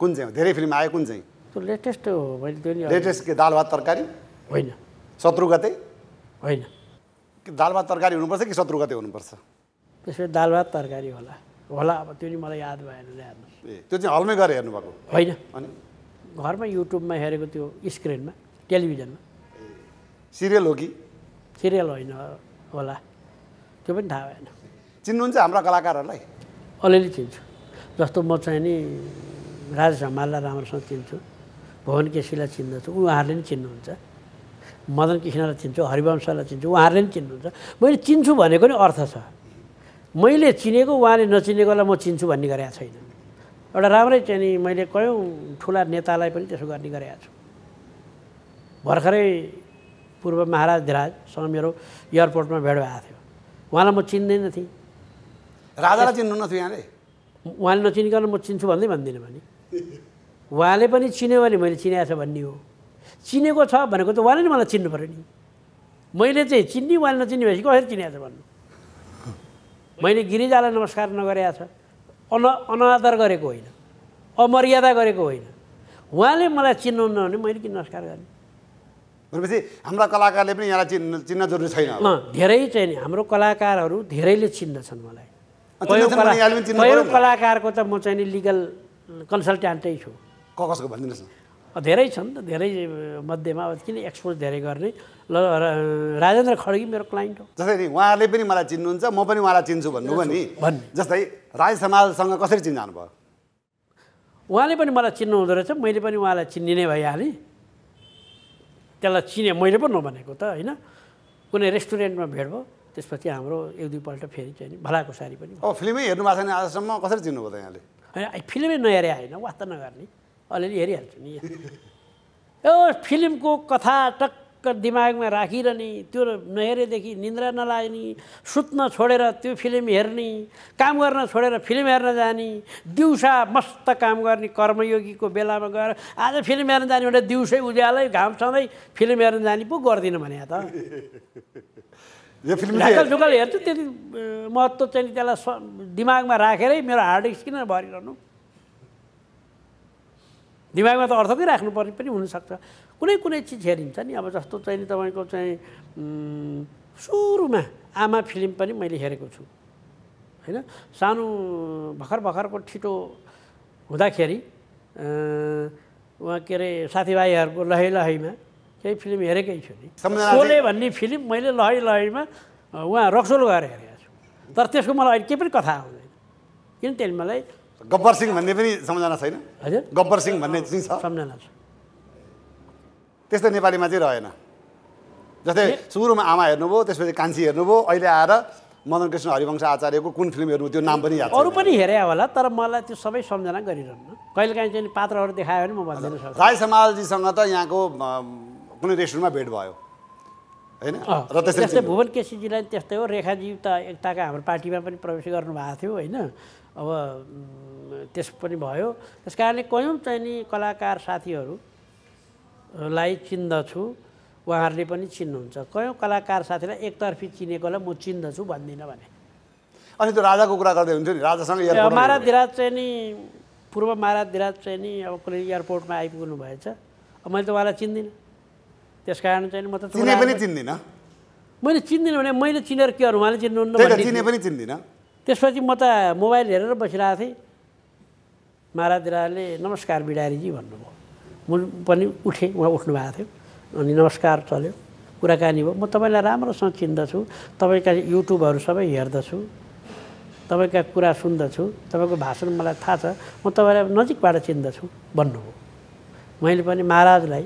Speaker 2: कुन चाहिँ धेरै फिल्म आयो कुन चाहिँ
Speaker 3: त्यो लेटेस्ट हो मैले त्यो लेटेस्ट के दाल भात तरकारी होइन शत्रु गते होइन
Speaker 2: दाल भात तरकारी हुनुपर्छ कि शत्रु गते हुनुपर्छ
Speaker 3: त्यसपछि दाल भात तरकारी होला होला अब त्यो नि मलाई याद भएन
Speaker 2: ए त्यो चाहिँ हलमै गएर हेर्नुभएको होइन अनि
Speaker 3: घरमा युट्युबमा हेरेको त्यो स्क्रिनमा टेलिभिजनमा सिरियल हो कि सिरियल होइन होला त्यो पनि थाहा भएन
Speaker 2: चिन्नुहुन्छ हाम्रा कलाकारहरूलाई
Speaker 3: अलिअलि चिन्छु जस्तो म चाहिँ नि राजेश हमाललाई राम्रोसँग चिन्छु भुवन केसीलाई चिन्दछु उहाँहरूले नि चिन्नुहुन्छ मदन कृष्णलाई चिन्छु हरिवंशलाई चिन्छु उहाँहरूले नि चिन्नुहुन्छ मैले चिन्छु भनेको नि अर्थ छ मैले चिनेको उहाँले नचिनेकोलाई म चिन्छु भन्ने गरेका छैन एउटा राम्रै चाहिँ नि मैले कयौँ ठुला नेतालाई पनि त्यसो गर्ने गरेका छु भर्खरै पूर्व महाराज महाराजधिराजसँग मेरो एयरपोर्टमा भेट भएको थियो उहाँलाई म चिन्दैन थिएँ राजालाई
Speaker 2: चिन्नु नथ्यो यहाँले
Speaker 3: उहाँले नचिनिकन म चिन्छु भन्दै भन्दिनँ भने उहाँले पनि चिन्यो भने मैले चिनेको छ भन्ने हो चिनेको छ भनेको त उहाँले नै मलाई चिन्नु पऱ्यो नि मैले चाहिँ चिन्ने उहाँले नचिन्ने भएपछि कसरी चिनाएको छ भन्नु मैले गिरिजालाई नमस्कार नगरेको छ अन अनादर गरेको होइन अमर्यादा गरेको होइन उहाँले मलाई चिन्नुहुन्न भने मैले किन नमस्कार गर्ने
Speaker 2: भनेपछि हाम्रा कलाकारले पनि यहाँलाई चिन्न चिन्न जरुरी छैन
Speaker 3: धेरै चाहिँ हाम्रो कलाकारहरू धेरैले चिन्दछन् मलाई
Speaker 2: कलाकारको
Speaker 3: त म चाहिँ लिगल कन्सल्ट्यान्टै छु कसको भनिदिनुहोस् न धेरै छन् त धेरै मध्येमा किन एक्सपोज धेरै गर्ने ल राजेन्द्र खड्गी मेरो क्लाइन्ट हो नि
Speaker 2: उहाँले पनि मलाई चिन्नुहुन्छ म पनि उहाँलाई चिन्छु भन्नुभयो नि जस्तै राज समाजसँग कसरी चिन्जानु
Speaker 3: भयो उहाँले पनि मलाई चिन्नु हुँदो रहेछ मैले पनि उहाँलाई चिन्ने नै भइहालेँ त्यसलाई चिने मैले पो नभनेको त होइन कुनै रेस्टुरेन्टमा भेट भयो त्यसपछि हाम्रो एक दुईपल्ट फेरि चाहिँ भलाको सारी पनि
Speaker 2: फिल्मै हेर्नु भएको छैन आजसम्म कसरी चिन्नुभयो त यहाँले
Speaker 3: होइन फिल्मै नहेरे होइन वास्ता नगर्ने अलिअलि हेरिहाल्छु नि यो फिल्मको कथा टक्क टक्क दिमागमा राखिरहने त्यो नहेरेदेखि निन्द्रा नलाग्ने सुत्न छोडेर त्यो फिल्म हेर्ने काम गर्न छोडेर फिल्म हेर्न जाने दिउँसा मस्त काम गर्ने कर्मयोगीको बेलामा गएर आज फिल्म हेर्न जाने भने दिउँसै उज्यालै घाम सधैँ फिल्म हेर्न जाने पो गर्दिनँ भने त ढाकल ढुकल हेर्छु त्यति महत्त्व चाहिँ त्यसलाई दिमागमा राखेरै मेरो हार्ड डिस्क किन भरिरहनु दिमागमा त अर्थकै राख्नुपर्ने पनि हुनसक्छ कुनै कुनै चिज हेरिन्छ नि अब जस्तो चाहिँ नि तपाईँको चाहिँ सुरुमा आमा फिल्म पनि मैले हेरेको छु होइन सानो भर्खर भर्खरको ठिटो हुँदाखेरि उहाँ के अरे साथीभाइहरूको लहै लहैमा केही फिल्म हेरेकै छु नि सोले भन्ने फिल्म मैले लहै लहैमा उहाँ रक्सोल गएर हेरेको छु तर त्यसको मलाई अहिले केही पनि कथा आउँदैन किन त्यसले मलाई गब्बर सिंह भन्ने पनि सम्झना छैन हजुर गब्बर सिंह भन्ने चाहिँ सम्झना छ
Speaker 2: त्यस्तो नेपालीमा चाहिँ रहेन जस्तै सुरुमा आमा हेर्नुभयो त्यसपछि कान्छी हेर्नुभयो अहिले आएर मदन कृष्ण हरिवंश आचार्यको कुन फिल्म हेर्नु त्यो नाम पनि याद अरू
Speaker 3: पनि हेरे होला तर मलाई त्यो सबै सम्झना गरिरहनु कहिलेकाहीँ चाहिँ पात्रहरू देखायो भने म भन्दिनँ सक्छु राई समालजीसँग त यहाँको
Speaker 2: कुनै रेस्टुरेन्टमा भेट भयो होइन र त्यस्तै भुवन
Speaker 3: केसीजीलाई त्यस्तै हो रेखाजी त एकताका हाम्रो पार्टीमा पनि प्रवेश गर्नुभएको थियो होइन अब त्यस पनि भयो त्यस कारणले कयौँ चाहिँ नि कलाकार साथीहरू लाई चिन्दछु उहाँहरूले पनि चिन्नुहुन्छ कयौँ कलाकार साथीलाई एकतर्फी चिनेकोलाई म चिन्दछु भन्दिनँ भने अनि त्यो राजाको कुरा गर्दै हुन्थ्यो नि राजासँग महाराज धिराज चाहिँ नि पूर्व महाराज धिराज चाहिँ नि अब कुनै एयरपोर्टमा आइपुग्नु भएछ मैले त उहाँलाई चिन्दिनँ त्यस कारण चाहिँ म त चिने पनि चिन्दिनँ मैले चिन्दिनँ भने मैले चिनेर के अरू उहाँले चिन्नुहुन्न चिने पनि चिन्दिनँ त्यसपछि म त मोबाइल हेरेर बसिरहेको थिएँ महाराज धिराजले नमस्कार बिडारीजी भन्नुभयो म पनि उठेँ उहाँ उठ्नु भएको थियो अनि नमस्कार चल्यो कुराकानी भयो म तपाईँलाई राम्रोसँग चिन्दछु तपाईँका युट्युबहरू सबै हेर्दछु तपाईँका कुरा सुन्दछु तपाईँको भाषण मलाई थाहा छ म तपाईँलाई नजिकबाट चिन्दछु भन्नुभयो मैले पनि महाराजलाई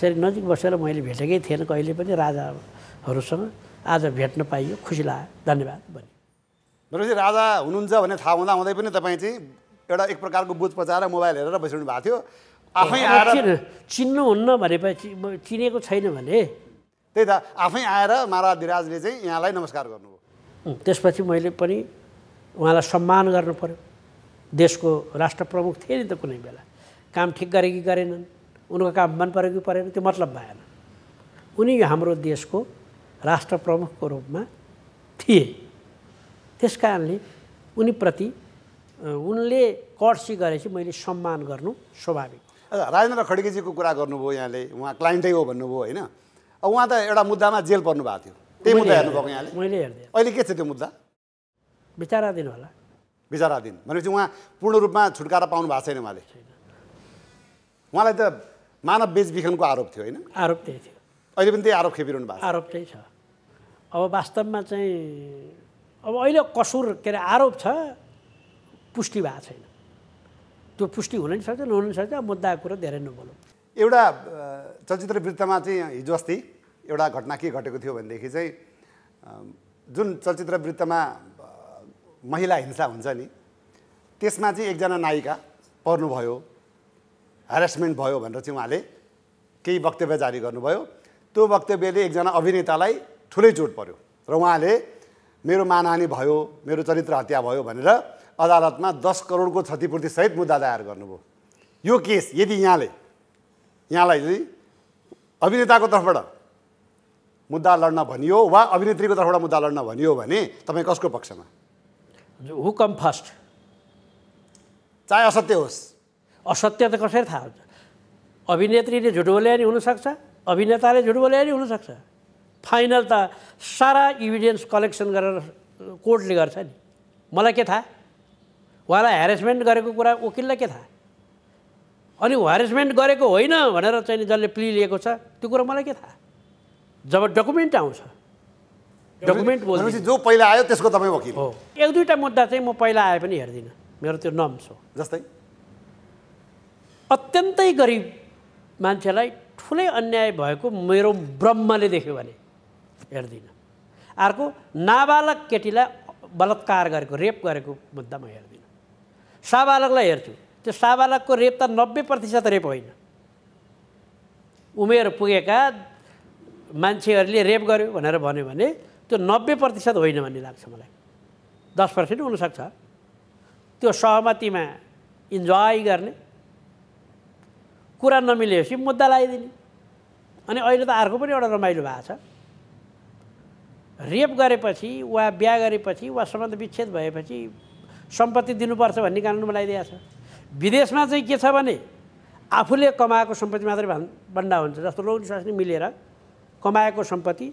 Speaker 3: यसरी नजिक बसेर मैले भेटेकै थिएन कहिले पनि राजाहरूसँग आज भेट्न पाइयो खुसी लाग्यो धन्यवाद भने
Speaker 2: भनेपछि राजा हुनुहुन्छ भने थाहा हुँदा हुँदै पनि तपाईँ चाहिँ एउटा एक प्रकारको बुझ पचाएर मोबाइल हेरेर बसिरहनु भएको थियो आफै आएर
Speaker 3: चिन्नुहुन्न
Speaker 2: भनेपछि चिनेको छैन भने त्यही त आफै आएर महाराज धिराजले चाहिँ यहाँलाई नमस्कार गर्नुभयो
Speaker 3: त्यसपछि मैले पनि उहाँलाई सम्मान गर्नु पऱ्यो देशको राष्ट्र प्रमुख थिए नि त कुनै बेला काम ठिक गरे कि गरेनन् उनको काम मन पऱ्यो कि परेन त्यो मतलब भएन उनी हाम्रो देशको राष्ट्र प्रमुखको रूपमा थिए त्यस कारणले उनीप्रति उनले कर्सी गरेपछि मैले सम्मान गर्नु स्वाभाविक
Speaker 2: राजेन्द्र खड्गेजीको कुरा गर्नुभयो यहाँले उहाँ क्लाइन्टै हो भन्नुभयो होइन अब उहाँ त एउटा मुद्दामा जेल पर्नु भएको थियो त्यही मुद्दा हेर्नुभएको यहाँले मैले हेर्दै अहिले के छ त्यो मुद्दा विचाराधीन होला विचाराधीन भनेपछि उहाँ पूर्ण रूपमा छुटकारा पाउनु भएको छैन उहाँले उहाँलाई त मानव बेचबिखनको आरोप थियो होइन आरोप त्यही थियो अहिले पनि त्यही आरोप खेपिरहनु भएको
Speaker 3: आरोप त्यही छ अब वास्तवमा चाहिँ अब अहिले कसुर के अरे आरोप छ पुष्टि भएको छैन त्यो पुष्टि हुन नि सक्छ नहुन सक्छ मुद्दाको कुरा धेरै नबोलो एउटा
Speaker 2: चलचित्र वृत्तमा चाहिँ हिजो अस्ति एउटा घटना के घटेको थियो भनेदेखि चाहिँ जुन चलचित्र वृत्तमा महिला हिंसा हुन्छ नि त्यसमा चाहिँ एकजना नायिका पर्नुभयो हेरेसमेन्ट भयो भनेर चाहिँ उहाँले केही वक्तव्य जारी गर्नुभयो त्यो वक्तव्यले एकजना अभिनेतालाई ठुलै चोट पर्यो र उहाँले मेरो मानहानि भयो मेरो चरित्र हत्या भयो भनेर अदालतमा दस करोडको क्षतिपूर्तिसहित मुद्दा दायर गर्नुभयो यो केस यदि यहाँले यहाँलाई चाहिँ अभिनेताको तर्फबाट मुद्दा लड्न भनियो वा अभिनेत्रीको तर्फबाट मुद्दा
Speaker 3: लड्न भनियो भने तपाईँ कसको पक्षमा हु कम फर्स्ट चाहे असत्य होस् असत्य त कसरी थाहा हुन्छ अभिनेत्रीले झुट बोले नि हुनसक्छ अभिनेताले झुट बोले नि हुनसक्छ फाइनल त सारा इभिडेन्स कलेक्सन गरेर कोर्टले गर्छ नि मलाई के थाहा उहाँलाई हेरेसमेन्ट गरेको कुरा वकिललाई के थाहा अनि हेरेसमेन्ट गरेको होइन भनेर चाहिँ जसले प्लि लिएको छ त्यो कुरा मलाई के थाहा जब डकुमेन्ट आउँछ डकुमेन्ट बोल्छ जो पहिला आयो त्यसको तपाईँ वकिल हो एक दुईवटा मुद्दा चाहिँ म पहिला आए पनि हेर्दिनँ मेरो त्यो नम्स हो जस्तै अत्यन्तै गरिब मान्छेलाई ठुलै अन्याय भएको मेरो ब्रह्मले देख्यो भने हेर्दिनँ अर्को नाबालक केटीलाई बलात्कार गरेको रेप गरेको मुद्दा म हेर्दिनँ साबालकलाई हेर्छु त्यो साबालकको रेप त नब्बे प्रतिशत रेप होइन उमेर पुगेका मान्छेहरूले रेप गर्यो भनेर भन्यो भने त्यो नब्बे प्रतिशत होइन भन्ने लाग्छ मलाई दस पर्सेन्ट हुनसक्छ त्यो सहमतिमा इन्जोय गर्ने कुरा नमिलेपछि मुद्दा लगाइदिने अनि अहिले त अर्को पनि एउटा रमाइलो भएको छ रेप गरेपछि वा बिहा गरेपछि वा सम्बन्ध विच्छेद भएपछि सम्पत्ति दिनुपर्छ भन्ने कानुन बनाइदिएको छ विदेशमा चाहिँ के छ भने आफूले कमाएको सम्पत्ति मात्रै भन् बन्डा हुन्छ जस्तो लोक निस्वास्नी मिलेर कमाएको सम्पत्ति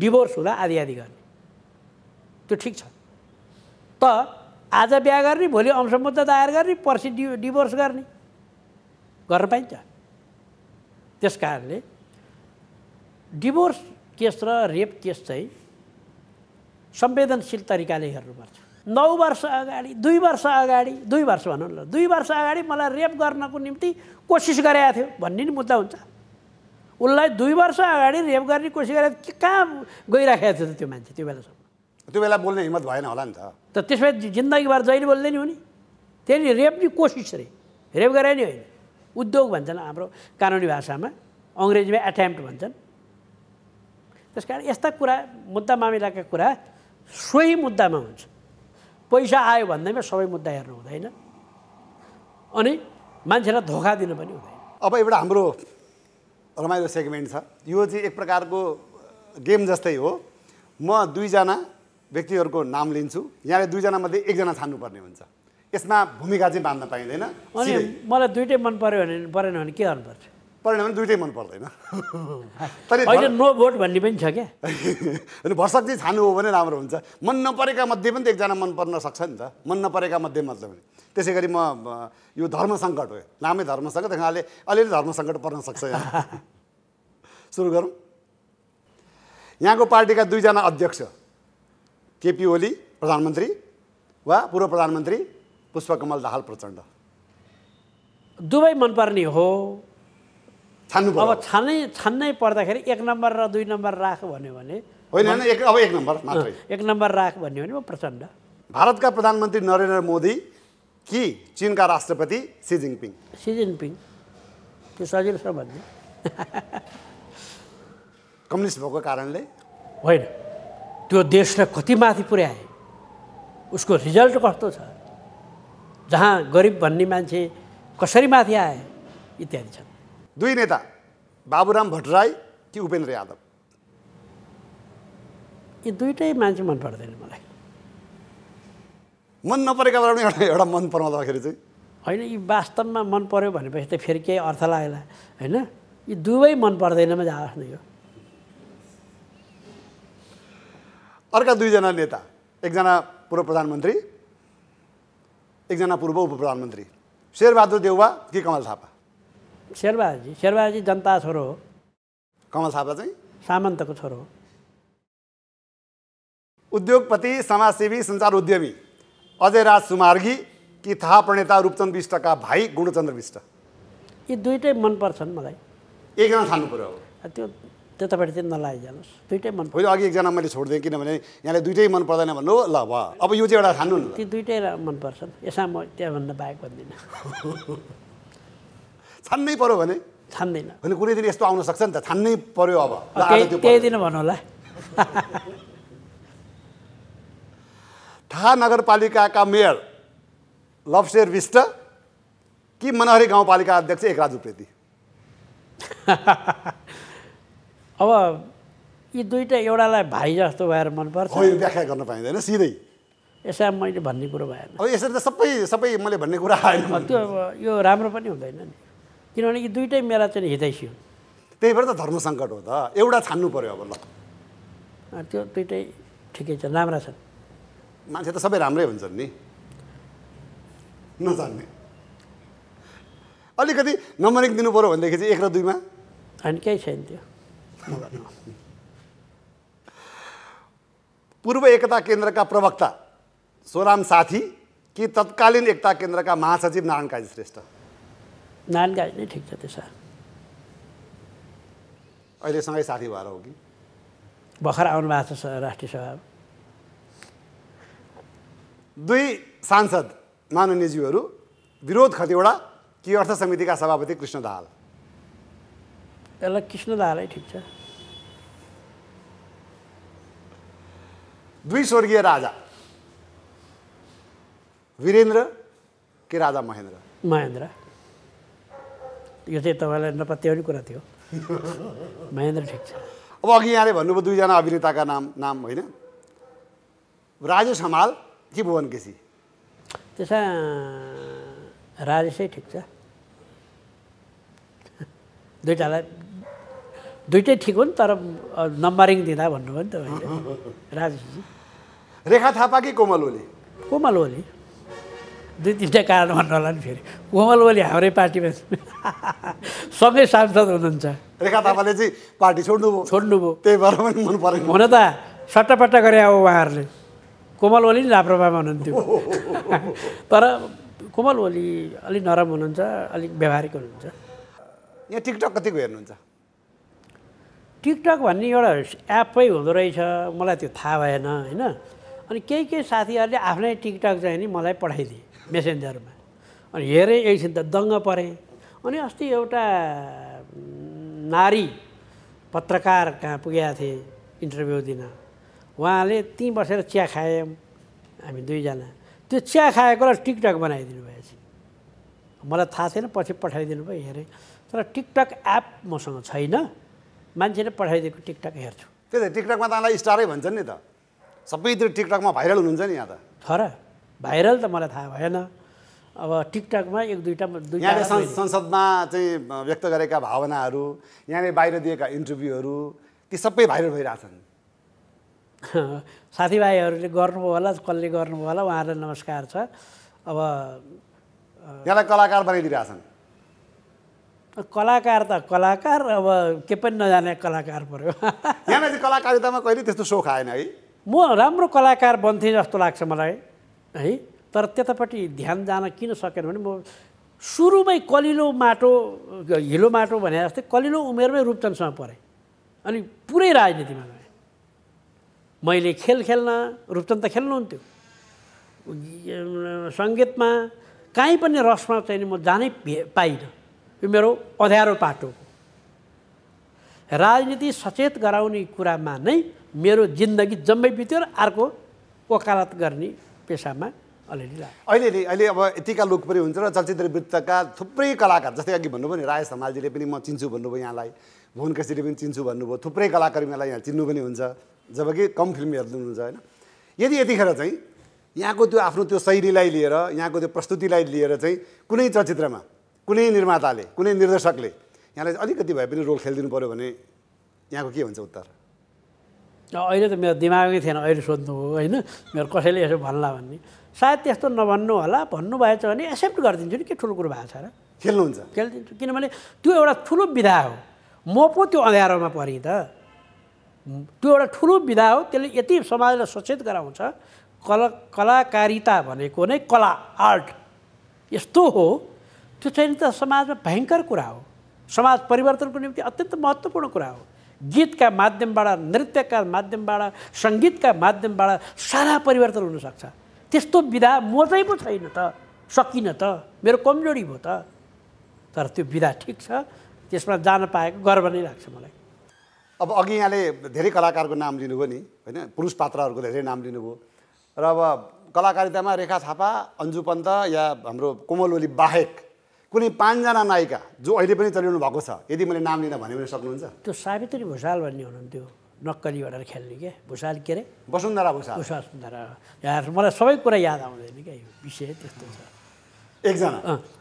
Speaker 3: डिभोर्स हुँदा आदि आदि गर्ने त्यो ठिक छ त आज बिहा गर्ने भोलि अंशमुद्ध दायर गर्ने पर्सि डि डिभोर्स गर्ने गर्न पाइन्छ त्यस कारणले डिभोर्स केस र रेप केस चाहिँ संवेदनशील तरिकाले हेर्नुपर्छ नौ वर्ष अगाडि दुई वर्ष अगाडि दुई वर्ष भनौँ न दुई वर्ष अगाडि मलाई रेप गर्नको निम्ति कोसिस गरेका थियो भन्ने नि मुद्दा हुन्छ उसलाई दुई वर्ष अगाडि रेप गर्ने कोसिस गरेर कहाँ गइराखेको थियो त्यो मान्छे त्यो बेलासम्म त्यो बेला बोल्ने हिम्मत भएन होला नि त त्यसो भए जिन्दगीभर जहिले बोल्दैन नि हुने रेप नि कोसिस रे रेप गरे नि होइन उद्योग भन्छन् हाम्रो कानुनी भाषामा अङ्ग्रेजीमा एटेम्प्ट भन्छन् त्यस कारण यस्ता कुरा मुद्दा मामिलाका कुरा सोही मुद्दामा हुन्छ पैसा आयो भन्दैमा सबै मुद्दा हेर्नु हुँदैन अनि मान्छेलाई धोका दिनु पनि हुँदैन अब एउटा हाम्रो
Speaker 2: रमाइलो सेगमेन्ट छ यो चाहिँ एक प्रकारको गेम जस्तै हो म दुईजना व्यक्तिहरूको नाम लिन्छु यहाँले दुईजना मध्ये एकजना छान्नुपर्ने हुन्छ यसमा भूमिका चाहिँ
Speaker 3: बाँध्न पाइँदैन अनि मलाई दुइटै मन पऱ्यो भने परेन भने के गर्नुपर्छ परिणाम दुइटै मन पर्दैन तर नो भोट भन्ने पनि छ क्या अनि भर्सक चाहिँ छानु हो भने
Speaker 2: राम्रो हुन्छ मन नपरेका मध्ये पनि त एकजना मन पर्न सक्छ नि त मन नपरेका मध्ये मतलब त्यसै गरी म यो धर्म सङ्कट हो लामै धर्म सङ्कट उहाँले अलिअलि धर्म सङ्कट पर्न सक्छ सुरु गरौँ यहाँको पार्टीका दुईजना अध्यक्ष केपी ओली प्रधानमन्त्री वा पूर्व प्रधानमन्त्री पुष्पकमल दाहाल प्रचण्ड
Speaker 3: दुवै मनपर्ने हो छान्नु अब छान्नै छान्नै पर्दाखेरि एक नम्बर र दुई नम्बर राख भन्यो भने होइन एक अब एक नम्बर मात्रै एक नम्बर राख भन्यो भने म प्रचण्ड भारतका प्रधानमन्त्री नरेन्द्र मोदी कि
Speaker 2: चिनका राष्ट्रपति सी जिङपिङ
Speaker 3: सी जिङपिङ त्यो छ भन्ने कम्युनिस्ट भएको कारणले होइन त्यो देशलाई कति माथि पुर्याए उसको रिजल्ट कस्तो छ जहाँ गरिब भन्ने मान्छे कसरी माथि आए इत्यादि छन् दुई नेता बाबुराम भट्टराई कि उपेन्द्र यादव यी दुइटै मान्छे मन पर्दैन मलाई मन नपरेका बेला पनि एउटा एउटा मन पराउँदाखेरि चाहिँ होइन यी वास्तवमा मन पऱ्यो भनेपछि त फेरि केही अर्थ लागेला होइन यी दुवै मन पर्दैन जाओस् न यो अर्का
Speaker 2: दुईजना नेता एकजना पूर्व प्रधानमन्त्री एकजना पूर्व उप प्रधानमन्त्री शेरबहादुर देउवा कि कमल थापा
Speaker 3: शेरबहाजी शेरबहाजी जनता छोरो हो कमल थापा चाहिँ सामन्तको छोरो हो
Speaker 2: उद्योगपति समाजसेवी सञ्चार उद्यमी अजय राज सुमार्गी कि थाहा प्रणेता रूपचन्द विष्टका भाइ गुणचन्द्र विष्ट
Speaker 3: यी दुइटै मनपर्छन् मलाई एकजना थाल्नु पऱ्यो हो त्यो त्यतापट्टि चाहिँ नलाइजानुहोस् दुइटै मन होइन अघि एकजना मैले छोडिदिएँ किनभने
Speaker 2: यहाँले दुइटै मन पर्दैन भन्नु ल भयो
Speaker 3: अब यो चाहिँ एउटा खानु ती दुइटै मनपर्छन् यसमा म त्यहाँभन्दा बाहेक भन्दिनँ
Speaker 2: छान्नै पर्यो भने छान्दैन भने कुनै दिन यस्तो आउन सक्छ नि त छान्नै पर्यो अब त्यही
Speaker 3: दिन भन्नु होला
Speaker 2: थाहा नगरपालिकाका मेयर लभशेर विष्ट कि मनहरी गाउँपालिका अध्यक्ष एकराज उप्रेती
Speaker 3: अब यी दुइटा एउटालाई भाइ जस्तो भएर मनपर्छ व्याख्या गर्न पाइँदैन सिधै यसमा मैले भन्ने कुरो भएन अब यसरी त सबै सबै मैले भन्ने कुरा आएन त्यो यो राम्रो पनि हुँदैन नि किनभने यी दुइटै मेरा चाहिँ हितैषी
Speaker 2: त्यही भएर त धर्म सङ्कट हो त एउटा छान्नु पऱ्यो अब
Speaker 3: ल त्यो दुइटै ठिकै छ राम्रा छन्
Speaker 2: मान्छे त सबै राम्रै हुन्छन् नि नजान्ने अलिकति नम्बर एक दिनु पऱ्यो भनेदेखि चाहिँ एक र दुईमा
Speaker 3: होइन केही छैन त्यो
Speaker 2: पूर्व एकता केन्द्रका प्रवक्ता सोराम साथी कि तत्कालीन एकता केन्द्रका महासचिव नारायण काजी श्रेष्ठ
Speaker 3: गाई नै ठिक छ त्यसो
Speaker 2: अहिलेसँगै साथी भएर हो कि
Speaker 3: भर्खर आउनु भएको छ राष्ट्रिय सभा
Speaker 2: दुई सांसद माननीयज्यूहरू विरोध खतिवडा कि अर्थ समितिका सभापति कृष्ण दाहाल
Speaker 3: यसलाई कृष्ण दाहालै ठिक छ
Speaker 2: दुई स्वर्गीय राजा वीरेन्द्र कि राजा महेन्द्र
Speaker 3: महेन्द्र यो चाहिँ तपाईँलाई नपत्याउने कुरा थियो महेन्द्र ठिक छ
Speaker 2: अब अघि यहाँले भन्नुभयो दुईजना अभिनेताका नाम नाम होइन राजेश हमाल कि भुवन केसी
Speaker 3: त्यसमा राजेशै ठिक छ दुइटालाई दुइटै ठिक हो नि तर नम्बरिङ दिँदा भन्नुभयो नि त राजेशजी रेखा थापा कि कोमल ओली कोमल ओली दुई तिनवटा कारण भन्नु होला नि फेरि कोमल ओली हाम्रै पार्टीमा सँगै सांसद हुनुहुन्छ रेखा थापाले चाहिँ पार्टी छोड्नुभयो छोड्नुभयो त्यही भएर पनि मन परेन हुन त सट्टापट्टा गरे अब उहाँहरूले कोमल ओली नि लापरवाहमा हुनुहुन्थ्यो तर कोमल ओली अलिक नरम हुनुहुन्छ अलिक व्यवहारिक हुनुहुन्छ
Speaker 2: यहाँ टिकटक कतिको हेर्नुहुन्छ
Speaker 3: टिकटक भन्ने एउटा एपै हुँदो रहेछ मलाई त्यो थाहा भएन होइन अनि केही केही साथीहरूले आफ्नै टिकटक चाहिँ नि मलाई पठाइदिए मेसेन्जरमा अनि हेरेँ एकछिन त दङ्ग परेँ अनि अस्ति एउटा नारी पत्रकार कहाँ पुगेका थिए इन्टरभ्यू दिन उहाँले त्यहीँ बसेर चिया खायौँ हामी दुईजना त्यो चिया खाएको र टिकटक बनाइदिनु भएछ मलाई थाहा थिएन पछि पठाइदिनु भयो हेरेँ तर टिकटक एप मसँग छैन मान्छेले पठाइदिएको टिकटक हेर्छु
Speaker 2: त्यही त टिकटकमा त स्टारै भन्छन् नि त सबैतिर टिकटकमा भाइरल हुनुहुन्छ नि यहाँ त
Speaker 3: र भाइरल त मलाई थाहा भएन अब टिकटकमा एक दुईवटा यहाँले संसदमा चाहिँ व्यक्त गरेका भावनाहरू यहाँले
Speaker 2: बाहिर दिएका इन्टरभ्यूहरू ती सबै भाइरल भइरहेछन्
Speaker 3: साथीभाइहरूले गर्नुभयो होला कसले गर्नुभयो होला उहाँहरूलाई नमस्कार छ अब यहाँलाई कलाकार बनाइदिइरहेछन् कलाकार त कलाकार अब के पनि नजाने कलाकार पऱ्यो यहाँलाई कलाकारितामा कहिले त्यस्तो सोख आएन है म राम्रो कलाकार बन्थेँ जस्तो लाग्छ मलाई है तर त्यतापट्टि ध्यान जान किन सकेन भने म सुरुमै कलिलो माटो हिलो माटो भने जस्तै कलिलो उमेरमै रूपचन्दसँग परेँ अनि पुरै राजनीतिमा गएँ मैले खेल खेल्न रूपचन्द त खेल्नुहुन्थ्यो सङ्गीतमा काहीँ पनि रसमा चाहिँ म जानै पाइनँ यो मेरो अध्यारो पाटो हो राजनीति सचेत गराउने कुरामा नै मेरो जिन्दगी जम्मै बित्यो र अर्को वकालत गर्ने पेसामा अलिअलि
Speaker 2: अहिले अहिले अब यतिका लोकप्रिय हुन्छ र चलचित्र वृत्तका थुप्रै कलाकार जस्तै अघि भन्नुभयो नि राय समालजीले पनि म चिन्छु भन्नुभयो यहाँलाई भुवन केसीले पनि चिन्छु भन्नुभयो थुप्रै कलाकार यहाँ चिन्नु पनि हुन्छ जबकि कम फिल्म हेर्नुहुन्छ होइन यदि यतिखेर चाहिँ यहाँको त्यो आफ्नो त्यो शैलीलाई लिएर यहाँको त्यो प्रस्तुतिलाई लिएर चाहिँ कुनै चलचित्रमा कुनै निर्माताले कुनै निर्देशकले यहाँलाई अलिकति भए पनि रोल खेलिदिनु पऱ्यो भने यहाँको के हुन्छ उत्तर
Speaker 3: अहिले त मेरो दिमागै थिएन अहिले सोध्नु हो होइन मेरो कसैले यसो भन्ला भन्ने सायद त्यस्तो नभन्नु होला भन्नुभएछ भने एक्सेप्ट गरिदिन्छु नि के ठुलो कुरो भएको छ र खेल्नुहुन्छ खेलिदिन्छु किनभने त्यो एउटा ठुलो विधा हो म पो त्यो अँध्यारोमा परि त त्यो एउटा ठुलो विधा हो त्यसले यति समाजलाई सचेत गराउँछ कला कलाकारिता भनेको नै कला आर्ट यस्तो हो त्यो चाहिँ त समाजमा भयङ्कर कुरा हो समाज परिवर्तनको निम्ति अत्यन्त महत्त्वपूर्ण कुरा हो गीतका माध्यमबाट नृत्यका माध्यमबाट सङ्गीतका माध्यमबाट सारा परिवर्तन हुनसक्छ त्यस्तो विधा म चाहिँ पो छैन त सकिनँ त मेरो कमजोरी भयो त तर त्यो विधा ठिक छ त्यसमा जान पाएको गर्व नै लाग्छ मलाई
Speaker 2: अब अघि यहाँले धेरै कलाकारको नाम लिनुभयो नि होइन पुरुष पात्रहरूको धेरै नाम लिनुभयो र अब कलाकारितामा रेखा थापा अन्जु पन्त या हाम्रो कोमल ओली बाहेक कुनै पाँचजना नायिका जो अहिले पनि चलिनु भएको छ यदि मैले नाम लिन भने पनि सक्नुहुन्छ
Speaker 3: त्यो सावित्री भुषाल भन्ने हुनुहुन्थ्यो नक्कली भनेर खेल्ने क्या भुषाल के अरे वसुन्धरा भुषाल वसुन्धरा यार मलाई सबै कुरा याद आउँदैन क्या यो विषय त्यस्तो छ एकजना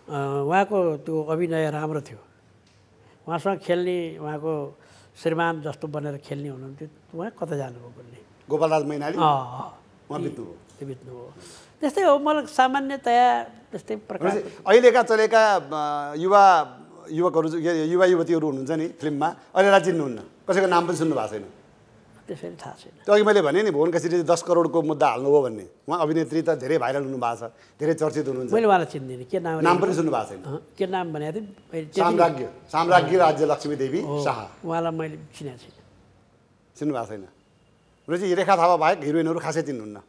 Speaker 3: उहाँको त्यो अभिनय राम्रो थियो उहाँसँग खेल्ने उहाँको श्रीमान जस्तो बनेर खेल्ने हुनुहुन्थ्यो उहाँ कता जानुभयो भन्ने
Speaker 2: गोपालराज मैनाली
Speaker 3: बित्नुभयो त्यो बित्नुभयो त्यस्तै हो मलाई सामान्यतया त्यस्तै प्रकार
Speaker 2: अहिलेका चलेका युवा युवकहरू युवा युवतीहरू हुनुहुन्छ नि फिल्ममा अहिले राजिन्नुहुन्न कसैको नाम पनि सुन्नु भएको छैन त्यसरी थाहा छैन त्यो अघि मैले भने नि भुवन कसरी दस करोडको मुद्दा हाल्नुभयो भन्ने उहाँ अभिनेत्री त धेरै भाइरल हुनुभएको छ धेरै चर्चित हुनुहुन्छ मैले
Speaker 3: उहाँलाई चिन्दिनँ के नाम नाम पनि सुन्नु भएको छैन के नाम भनेको थिएँ साम्राज्ञ साम्राज्ञ राज्य लक्ष्मी देवी शाह उहाँलाई मैले चिनेको छैन चिन्नु भएको छैन भनेपछि रेखा थापा बाहेक हिरोइनहरू खासै
Speaker 2: चिन्नुहुन्न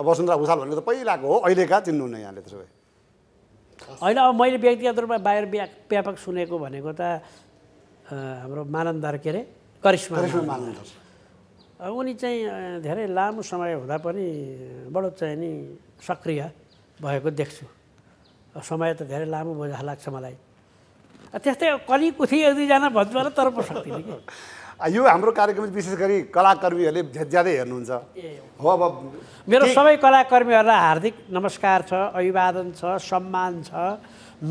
Speaker 2: अब वसुन्धरा भुषाल भनेको त पहिलाको हो अहिलेका चिन्नुहुन्न यहाँले त्यसो भए
Speaker 3: होइन अब मैले व्यक्तिगत रूपमा बाहिर व्या व्यापक सुनेको भनेको त हाम्रो मानन्दर के अरे करिश्मा मानन्दर उनी चाहिँ धेरै लामो समय हुँदा पनि बडो चाहिँ नि सक्रिय भएको देख्छु समय त धेरै लामो बोझा लाग्छ मलाई त्यस्तै कलिकुथी एक दुईजना भन्छु होला तर पो सक्दिनँ कि
Speaker 2: यो हाम्रो कार्यक्रम विशेष गरी कलाकर्मीहरूले ज्यादै हेर्नुहुन्छ
Speaker 3: हो अब मेरो सबै कलाकर्मीहरूलाई हार्दिक नमस्कार छ अभिवादन छ सम्मान छ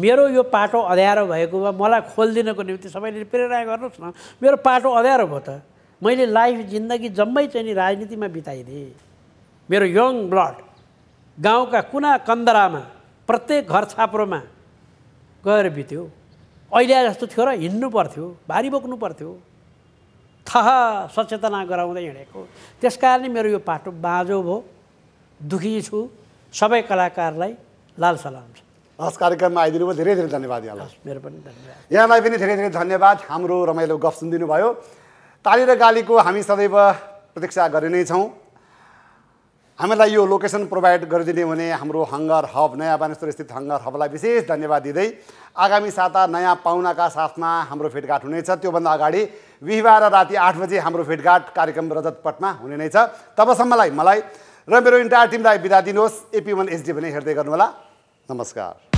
Speaker 3: मेरो यो पाटो अध्ययारो भएको भए मलाई खोलिदिनको निम्ति सबैले प्रेरणा गर्नुहोस् न मेरो पाटो अध्यारो भयो त मैले लाइफ जिन्दगी जम्मै चाहिँ नि राजनीतिमा बिताइदिएँ मेरो यङ ब्लड गाउँका कुना कन्दरामा प्रत्येक घर छाप्रोमा गएर बित्यो अहिले जस्तो थियो र हिँड्नु पर्थ्यो भारी बोक्नु पर्थ्यो थाह सचेतना गराउँदै हिँडेको त्यस कारणले मेरो यो पाटो बाँझो भयो दुखी छु सबै कलाकारलाई लाल सलाम छ
Speaker 2: हस् कार्यक्रममा आइदिनु भयो धेरै धेरै धन्यवाद हस्
Speaker 3: मेरो पनि धन्यवाद यहाँलाई पनि धेरै धेरै धन्यवाद हाम्रो रमाइलो
Speaker 2: गफ सुनिदिनु भयो ताली र गालीको हामी सदैव प्रतीक्षा गरि नै छौँ हामीलाई यो लोकेसन प्रोभाइड गरिदिने हुने हाम्रो हङ्गर हब नयाँ बानेश्वर स्थित हङ्गर हबलाई विशेष धन्यवाद दिँदै आगामी साता नयाँ पाहुनाका साथमा हाम्रो भेटघाट हुनेछ त्योभन्दा अगाडि बिहिबार राति आठ बजे हाम्रो भेटघाट कार्यक्रम रजतपटमा हुने नै छ तबसम्मलाई मलाई र मेरो इन्टायर टिमलाई बिदा दिनुहोस् एपी वान एसडी भने हेर्दै गर्नुहोला नमस्कार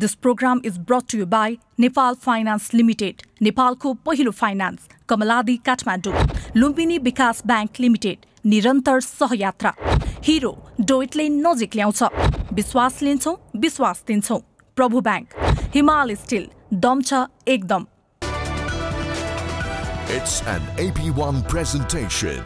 Speaker 1: This program is brought to you by Nepal Finance Limited, Nepalco Pohilo Finance, Kamaladi Kathmandu, Lumbini Bikas Bank Limited, Nirantar Sahayatra, Hero, Doitle Nozik Lyonsa, Biswas Linso, Biswas Tinso, Prabhu Bank, Himal Steel, Domcha Ekdom.
Speaker 3: It's an AP1 presentation.